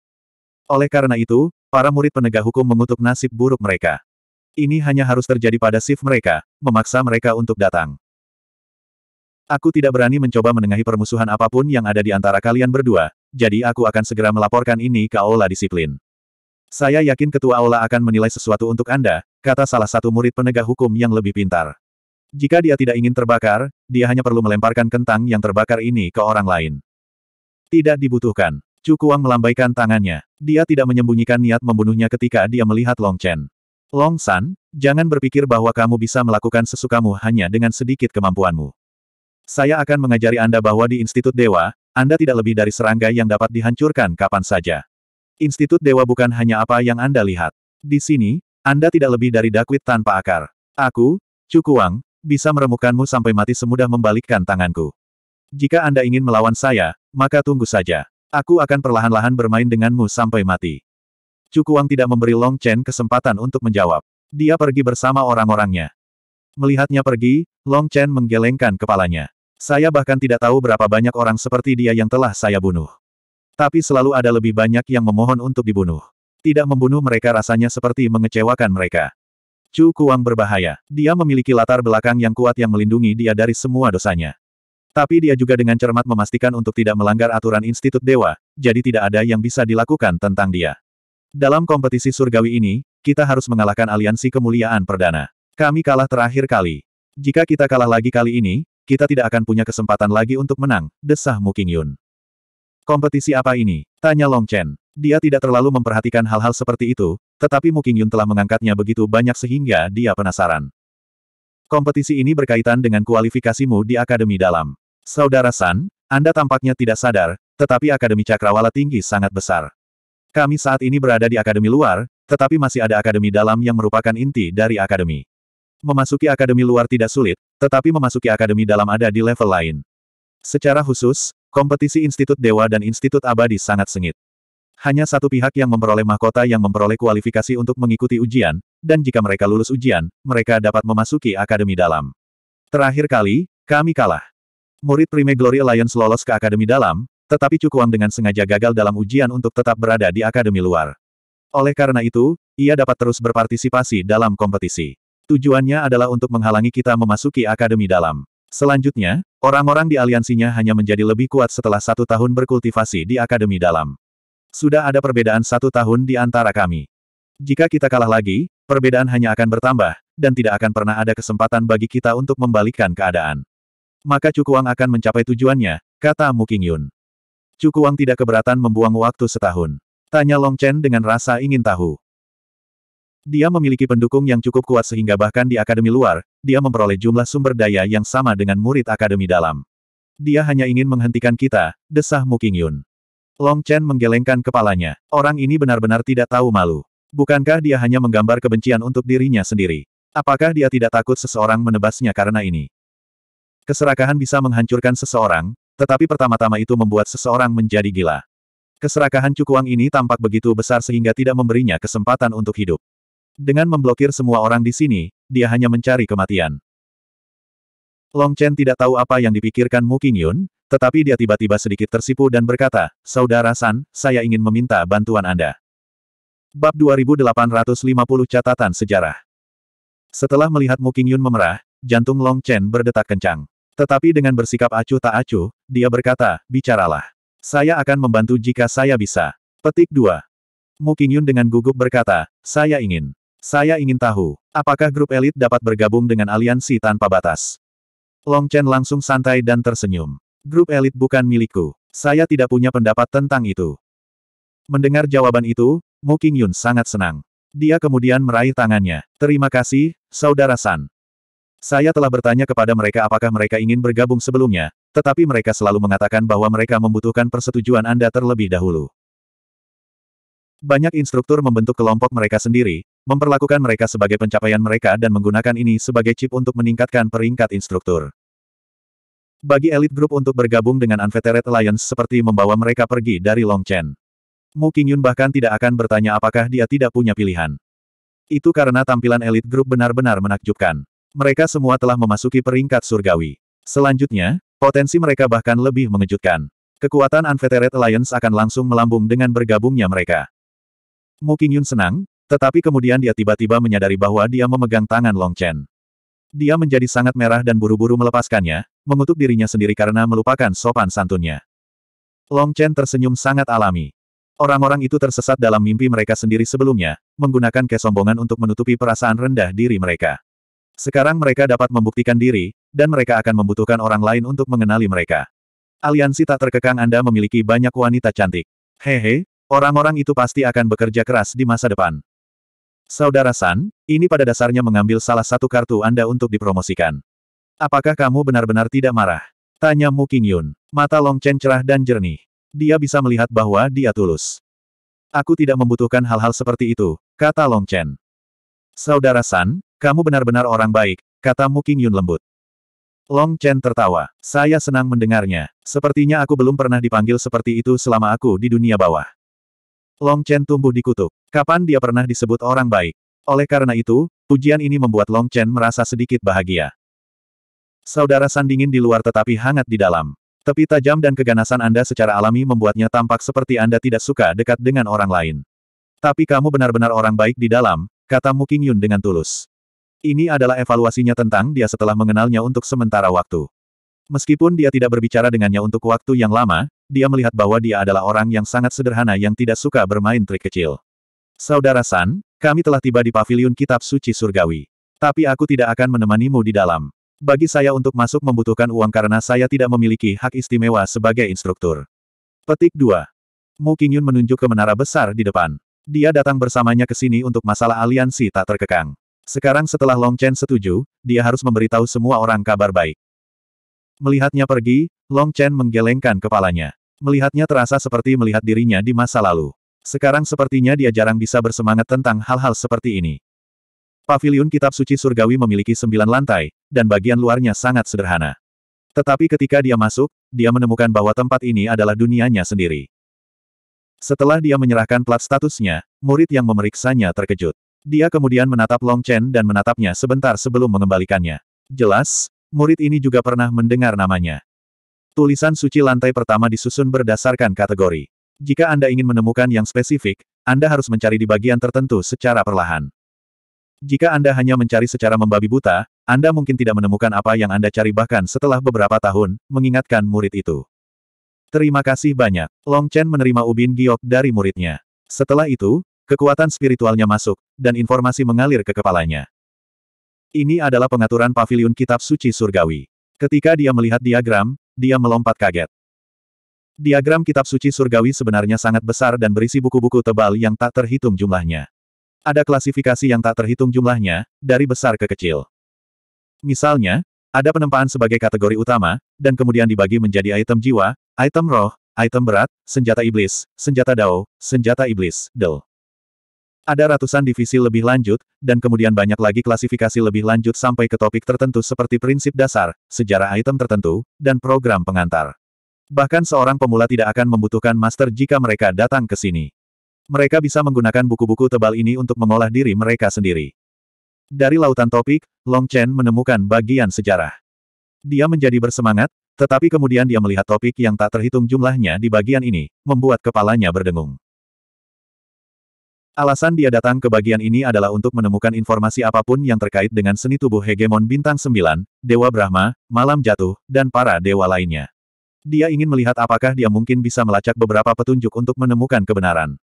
Oleh karena itu, Para murid penegak hukum mengutuk nasib buruk mereka. Ini hanya harus terjadi pada shift mereka, memaksa mereka untuk datang. Aku tidak berani mencoba menengahi permusuhan apapun yang ada di antara kalian berdua, jadi aku akan segera melaporkan ini ke Aula Disiplin. Saya yakin ketua Aula akan menilai sesuatu untuk Anda, kata salah satu murid penegak hukum yang lebih pintar. Jika dia tidak ingin terbakar, dia hanya perlu melemparkan kentang yang terbakar ini ke orang lain. Tidak dibutuhkan. Cukuang melambaikan tangannya. Dia tidak menyembunyikan niat membunuhnya ketika dia melihat Long Chen. Long San, jangan berpikir bahwa kamu bisa melakukan sesukamu hanya dengan sedikit kemampuanmu. Saya akan mengajari Anda bahwa di Institut Dewa, Anda tidak lebih dari serangga yang dapat dihancurkan kapan saja. Institut Dewa bukan hanya apa yang Anda lihat. Di sini, Anda tidak lebih dari dakwit tanpa akar. Aku, Cukuang, bisa meremukkanmu sampai mati semudah membalikkan tanganku. Jika Anda ingin melawan saya, maka tunggu saja. Aku akan perlahan-lahan bermain denganmu sampai mati. Cukuang tidak memberi Long Chen kesempatan untuk menjawab. Dia pergi bersama orang-orangnya. Melihatnya pergi, Long Chen menggelengkan kepalanya. Saya bahkan tidak tahu berapa banyak orang seperti dia yang telah saya bunuh. Tapi selalu ada lebih banyak yang memohon untuk dibunuh. Tidak membunuh mereka rasanya seperti mengecewakan mereka. Chu Kuang berbahaya. Dia memiliki latar belakang yang kuat yang melindungi dia dari semua dosanya. Tapi dia juga dengan cermat memastikan untuk tidak melanggar aturan Institut Dewa, jadi tidak ada yang bisa dilakukan tentang dia. Dalam kompetisi surgawi ini, kita harus mengalahkan aliansi kemuliaan perdana. Kami kalah terakhir kali. Jika kita kalah lagi kali ini, kita tidak akan punya kesempatan lagi untuk menang, desah Mu Yun. Kompetisi apa ini? Tanya Long Chen. Dia tidak terlalu memperhatikan hal-hal seperti itu, tetapi Mu Yun telah mengangkatnya begitu banyak sehingga dia penasaran. Kompetisi ini berkaitan dengan kualifikasimu di Akademi Dalam. Saudara San, Anda tampaknya tidak sadar, tetapi Akademi Cakrawala Tinggi sangat besar. Kami saat ini berada di Akademi Luar, tetapi masih ada Akademi Dalam yang merupakan inti dari Akademi. Memasuki Akademi Luar tidak sulit, tetapi memasuki Akademi Dalam ada di level lain. Secara khusus, kompetisi Institut Dewa dan Institut Abadi sangat sengit hanya satu pihak yang memperoleh mahkota yang memperoleh kualifikasi untuk mengikuti ujian, dan jika mereka lulus ujian, mereka dapat memasuki akademi dalam. Terakhir kali, kami kalah. Murid Prime Glory Alliance lolos ke akademi dalam, tetapi cukup dengan sengaja gagal dalam ujian untuk tetap berada di akademi luar. Oleh karena itu, ia dapat terus berpartisipasi dalam kompetisi. Tujuannya adalah untuk menghalangi kita memasuki akademi dalam. Selanjutnya, orang-orang di aliansinya hanya menjadi lebih kuat setelah satu tahun berkultivasi di akademi dalam. Sudah ada perbedaan satu tahun di antara kami. Jika kita kalah lagi, perbedaan hanya akan bertambah, dan tidak akan pernah ada kesempatan bagi kita untuk membalikkan keadaan. Maka Cukuang akan mencapai tujuannya, kata Muking Yun. Cukuang tidak keberatan membuang waktu setahun. Tanya Long Chen dengan rasa ingin tahu. Dia memiliki pendukung yang cukup kuat sehingga bahkan di akademi luar, dia memperoleh jumlah sumber daya yang sama dengan murid akademi dalam. Dia hanya ingin menghentikan kita, desah Muking Yun. Long Chen menggelengkan kepalanya. Orang ini benar-benar tidak tahu malu. Bukankah dia hanya menggambar kebencian untuk dirinya sendiri? Apakah dia tidak takut seseorang menebasnya karena ini? Keserakahan bisa menghancurkan seseorang, tetapi pertama-tama itu membuat seseorang menjadi gila. Keserakahan Cukuang ini tampak begitu besar sehingga tidak memberinya kesempatan untuk hidup. Dengan memblokir semua orang di sini, dia hanya mencari kematian. Long Chen tidak tahu apa yang dipikirkan Mu Qingyun, tetapi dia tiba-tiba sedikit tersipu dan berkata, Saudara San, saya ingin meminta bantuan Anda. Bab 2850 Catatan Sejarah Setelah melihat Mu Qingyun memerah, jantung Long Chen berdetak kencang. Tetapi dengan bersikap acuh tak acuh, dia berkata, bicaralah. Saya akan membantu jika saya bisa. Petik 2. Mu Qingyun dengan gugup berkata, saya ingin. Saya ingin tahu, apakah grup elit dapat bergabung dengan aliansi tanpa batas. Long Chen langsung santai dan tersenyum. Grup elit bukan milikku. Saya tidak punya pendapat tentang itu. Mendengar jawaban itu, Mu Yun sangat senang. Dia kemudian meraih tangannya. Terima kasih, Saudara San. Saya telah bertanya kepada mereka apakah mereka ingin bergabung sebelumnya, tetapi mereka selalu mengatakan bahwa mereka membutuhkan persetujuan Anda terlebih dahulu. Banyak instruktur membentuk kelompok mereka sendiri, memperlakukan mereka sebagai pencapaian mereka dan menggunakan ini sebagai chip untuk meningkatkan peringkat instruktur. Bagi elit grup untuk bergabung dengan Unfettered Alliance seperti membawa mereka pergi dari Long Chen. Mu Qingyun bahkan tidak akan bertanya apakah dia tidak punya pilihan. Itu karena tampilan elit grup benar-benar menakjubkan. Mereka semua telah memasuki peringkat surgawi. Selanjutnya, potensi mereka bahkan lebih mengejutkan. Kekuatan Unfettered Alliance akan langsung melambung dengan bergabungnya mereka. Mu Qingyun senang, tetapi kemudian dia tiba-tiba menyadari bahwa dia memegang tangan Long Chen. Dia menjadi sangat merah dan buru-buru melepaskannya, mengutuk dirinya sendiri karena melupakan sopan santunnya. Long Chen tersenyum sangat alami. Orang-orang itu tersesat dalam mimpi mereka sendiri sebelumnya, menggunakan kesombongan untuk menutupi perasaan rendah diri mereka. Sekarang mereka dapat membuktikan diri, dan mereka akan membutuhkan orang lain untuk mengenali mereka. Aliansi tak terkekang Anda memiliki banyak wanita cantik. Hehe, orang-orang itu pasti akan bekerja keras di masa depan. Saudara San, ini pada dasarnya mengambil salah satu kartu Anda untuk dipromosikan. Apakah kamu benar-benar tidak marah? Tanya Mu Qingyun. Mata Long Chen cerah dan jernih. Dia bisa melihat bahwa dia tulus. Aku tidak membutuhkan hal-hal seperti itu, kata Long Chen. Saudara San, kamu benar-benar orang baik, kata Mu Qingyun lembut. Long Chen tertawa. Saya senang mendengarnya. Sepertinya aku belum pernah dipanggil seperti itu selama aku di dunia bawah. Long Chen tumbuh dikutuk. Kapan dia pernah disebut orang baik? Oleh karena itu, pujian ini membuat Long Chen merasa sedikit bahagia. Saudara sandingin di luar tetapi hangat di dalam. Tepi tajam dan keganasan Anda secara alami membuatnya tampak seperti Anda tidak suka dekat dengan orang lain. Tapi kamu benar-benar orang baik di dalam, kata Muking Yun dengan tulus. Ini adalah evaluasinya tentang dia setelah mengenalnya untuk sementara waktu. Meskipun dia tidak berbicara dengannya untuk waktu yang lama, dia melihat bahwa dia adalah orang yang sangat sederhana yang tidak suka bermain trik kecil. Saudara San, kami telah tiba di paviliun kitab suci surgawi. Tapi aku tidak akan menemanimu di dalam. Bagi saya untuk masuk membutuhkan uang karena saya tidak memiliki hak istimewa sebagai instruktur. Petik 2. Mu Qingyun menunjuk ke menara besar di depan. Dia datang bersamanya ke sini untuk masalah aliansi tak terkekang. Sekarang setelah Long Chen setuju, dia harus memberitahu semua orang kabar baik. Melihatnya pergi, Long Chen menggelengkan kepalanya. Melihatnya terasa seperti melihat dirinya di masa lalu. Sekarang sepertinya dia jarang bisa bersemangat tentang hal-hal seperti ini. Paviliun Kitab Suci Surgawi memiliki sembilan lantai, dan bagian luarnya sangat sederhana. Tetapi ketika dia masuk, dia menemukan bahwa tempat ini adalah dunianya sendiri. Setelah dia menyerahkan plat statusnya, murid yang memeriksanya terkejut. Dia kemudian menatap Long Chen dan menatapnya sebentar sebelum mengembalikannya. Jelas, murid ini juga pernah mendengar namanya. Tulisan suci lantai pertama disusun berdasarkan kategori. Jika Anda ingin menemukan yang spesifik, Anda harus mencari di bagian tertentu secara perlahan. Jika Anda hanya mencari secara membabi buta, Anda mungkin tidak menemukan apa yang Anda cari bahkan setelah beberapa tahun, mengingatkan murid itu. Terima kasih banyak. Long Chen menerima ubin giok dari muridnya. Setelah itu, kekuatan spiritualnya masuk, dan informasi mengalir ke kepalanya. Ini adalah pengaturan pavilion kitab suci surgawi. Ketika dia melihat diagram, dia melompat kaget. Diagram kitab suci surgawi sebenarnya sangat besar dan berisi buku-buku tebal yang tak terhitung jumlahnya. Ada klasifikasi yang tak terhitung jumlahnya, dari besar ke kecil. Misalnya, ada penempaan sebagai kategori utama, dan kemudian dibagi menjadi item jiwa, item roh, item berat, senjata iblis, senjata dao, senjata iblis, del. Ada ratusan divisi lebih lanjut, dan kemudian banyak lagi klasifikasi lebih lanjut sampai ke topik tertentu seperti prinsip dasar, sejarah item tertentu, dan program pengantar. Bahkan seorang pemula tidak akan membutuhkan master jika mereka datang ke sini. Mereka bisa menggunakan buku-buku tebal ini untuk mengolah diri mereka sendiri. Dari lautan topik, Long Chen menemukan bagian sejarah. Dia menjadi bersemangat, tetapi kemudian dia melihat topik yang tak terhitung jumlahnya di bagian ini, membuat kepalanya berdengung. Alasan dia datang ke bagian ini adalah untuk menemukan informasi apapun yang terkait dengan seni tubuh hegemon bintang sembilan, Dewa Brahma, Malam Jatuh, dan para dewa lainnya. Dia ingin melihat apakah dia mungkin bisa melacak beberapa petunjuk untuk menemukan kebenaran.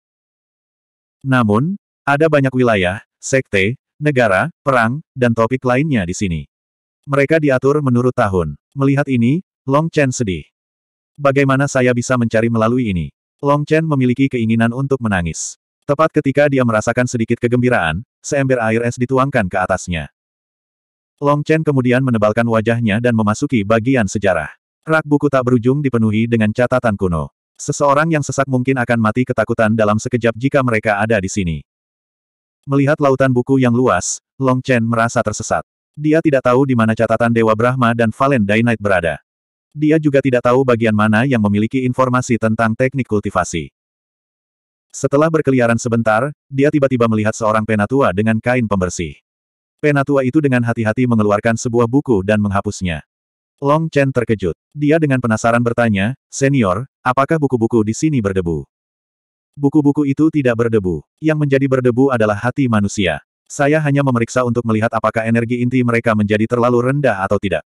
Namun, ada banyak wilayah, sekte, negara, perang, dan topik lainnya di sini. Mereka diatur menurut tahun. Melihat ini, Long Chen sedih. Bagaimana saya bisa mencari melalui ini? Long Chen memiliki keinginan untuk menangis. Tepat ketika dia merasakan sedikit kegembiraan, seember air es dituangkan ke atasnya. Long Chen kemudian menebalkan wajahnya dan memasuki bagian sejarah. Rak buku tak berujung dipenuhi dengan catatan kuno. Seseorang yang sesak mungkin akan mati ketakutan dalam sekejap jika mereka ada di sini. Melihat lautan buku yang luas, Long Chen merasa tersesat. Dia tidak tahu di mana catatan Dewa Brahma dan Valen Dainite berada. Dia juga tidak tahu bagian mana yang memiliki informasi tentang teknik kultivasi. Setelah berkeliaran sebentar, dia tiba-tiba melihat seorang penatua dengan kain pembersih. Penatua itu dengan hati-hati mengeluarkan sebuah buku dan menghapusnya. Long Chen terkejut. Dia dengan penasaran bertanya, Senior, apakah buku-buku di sini berdebu? Buku-buku itu tidak berdebu. Yang menjadi berdebu adalah hati manusia. Saya hanya memeriksa untuk melihat apakah energi inti mereka menjadi terlalu rendah atau tidak.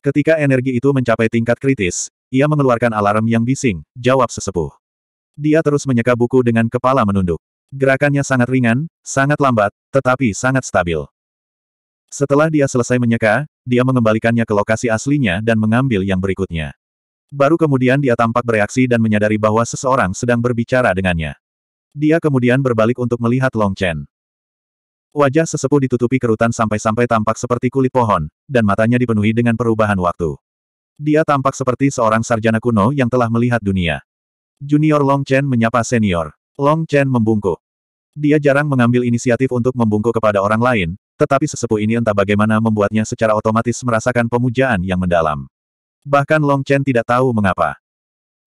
Ketika energi itu mencapai tingkat kritis, ia mengeluarkan alarm yang bising, jawab sesepuh. Dia terus menyeka buku dengan kepala menunduk. Gerakannya sangat ringan, sangat lambat, tetapi sangat stabil. Setelah dia selesai menyeka, dia mengembalikannya ke lokasi aslinya dan mengambil yang berikutnya. Baru kemudian dia tampak bereaksi dan menyadari bahwa seseorang sedang berbicara dengannya. Dia kemudian berbalik untuk melihat Long Chen. Wajah sesepuh ditutupi kerutan sampai-sampai tampak seperti kulit pohon, dan matanya dipenuhi dengan perubahan waktu. Dia tampak seperti seorang sarjana kuno yang telah melihat dunia. Junior Long Chen menyapa senior. Long Chen membungkuk. Dia jarang mengambil inisiatif untuk membungkuk kepada orang lain, tetapi sesepuh ini entah bagaimana membuatnya secara otomatis merasakan pemujaan yang mendalam. Bahkan Long Chen tidak tahu mengapa.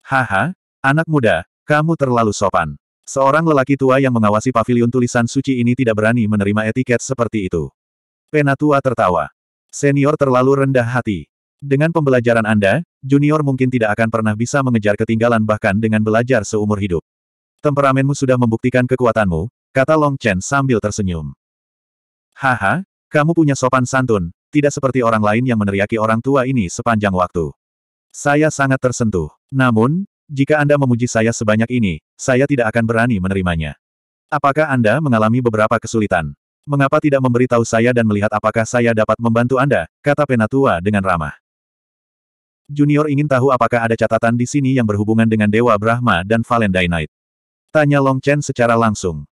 Haha, anak muda, kamu terlalu sopan. Seorang lelaki tua yang mengawasi pavilion tulisan suci ini tidak berani menerima etiket seperti itu. Penatua tertawa. Senior terlalu rendah hati. Dengan pembelajaran Anda, junior mungkin tidak akan pernah bisa mengejar ketinggalan bahkan dengan belajar seumur hidup. Temperamenmu sudah membuktikan kekuatanmu, kata Long Chen sambil tersenyum. Haha, kamu punya sopan santun, tidak seperti orang lain yang meneriaki orang tua ini sepanjang waktu. Saya sangat tersentuh. Namun, jika Anda memuji saya sebanyak ini, saya tidak akan berani menerimanya. Apakah Anda mengalami beberapa kesulitan? Mengapa tidak memberitahu saya dan melihat apakah saya dapat membantu Anda, kata Penatua dengan ramah. Junior ingin tahu apakah ada catatan di sini yang berhubungan dengan Dewa Brahma dan Valentine Knight. Tanya Long Chen secara langsung.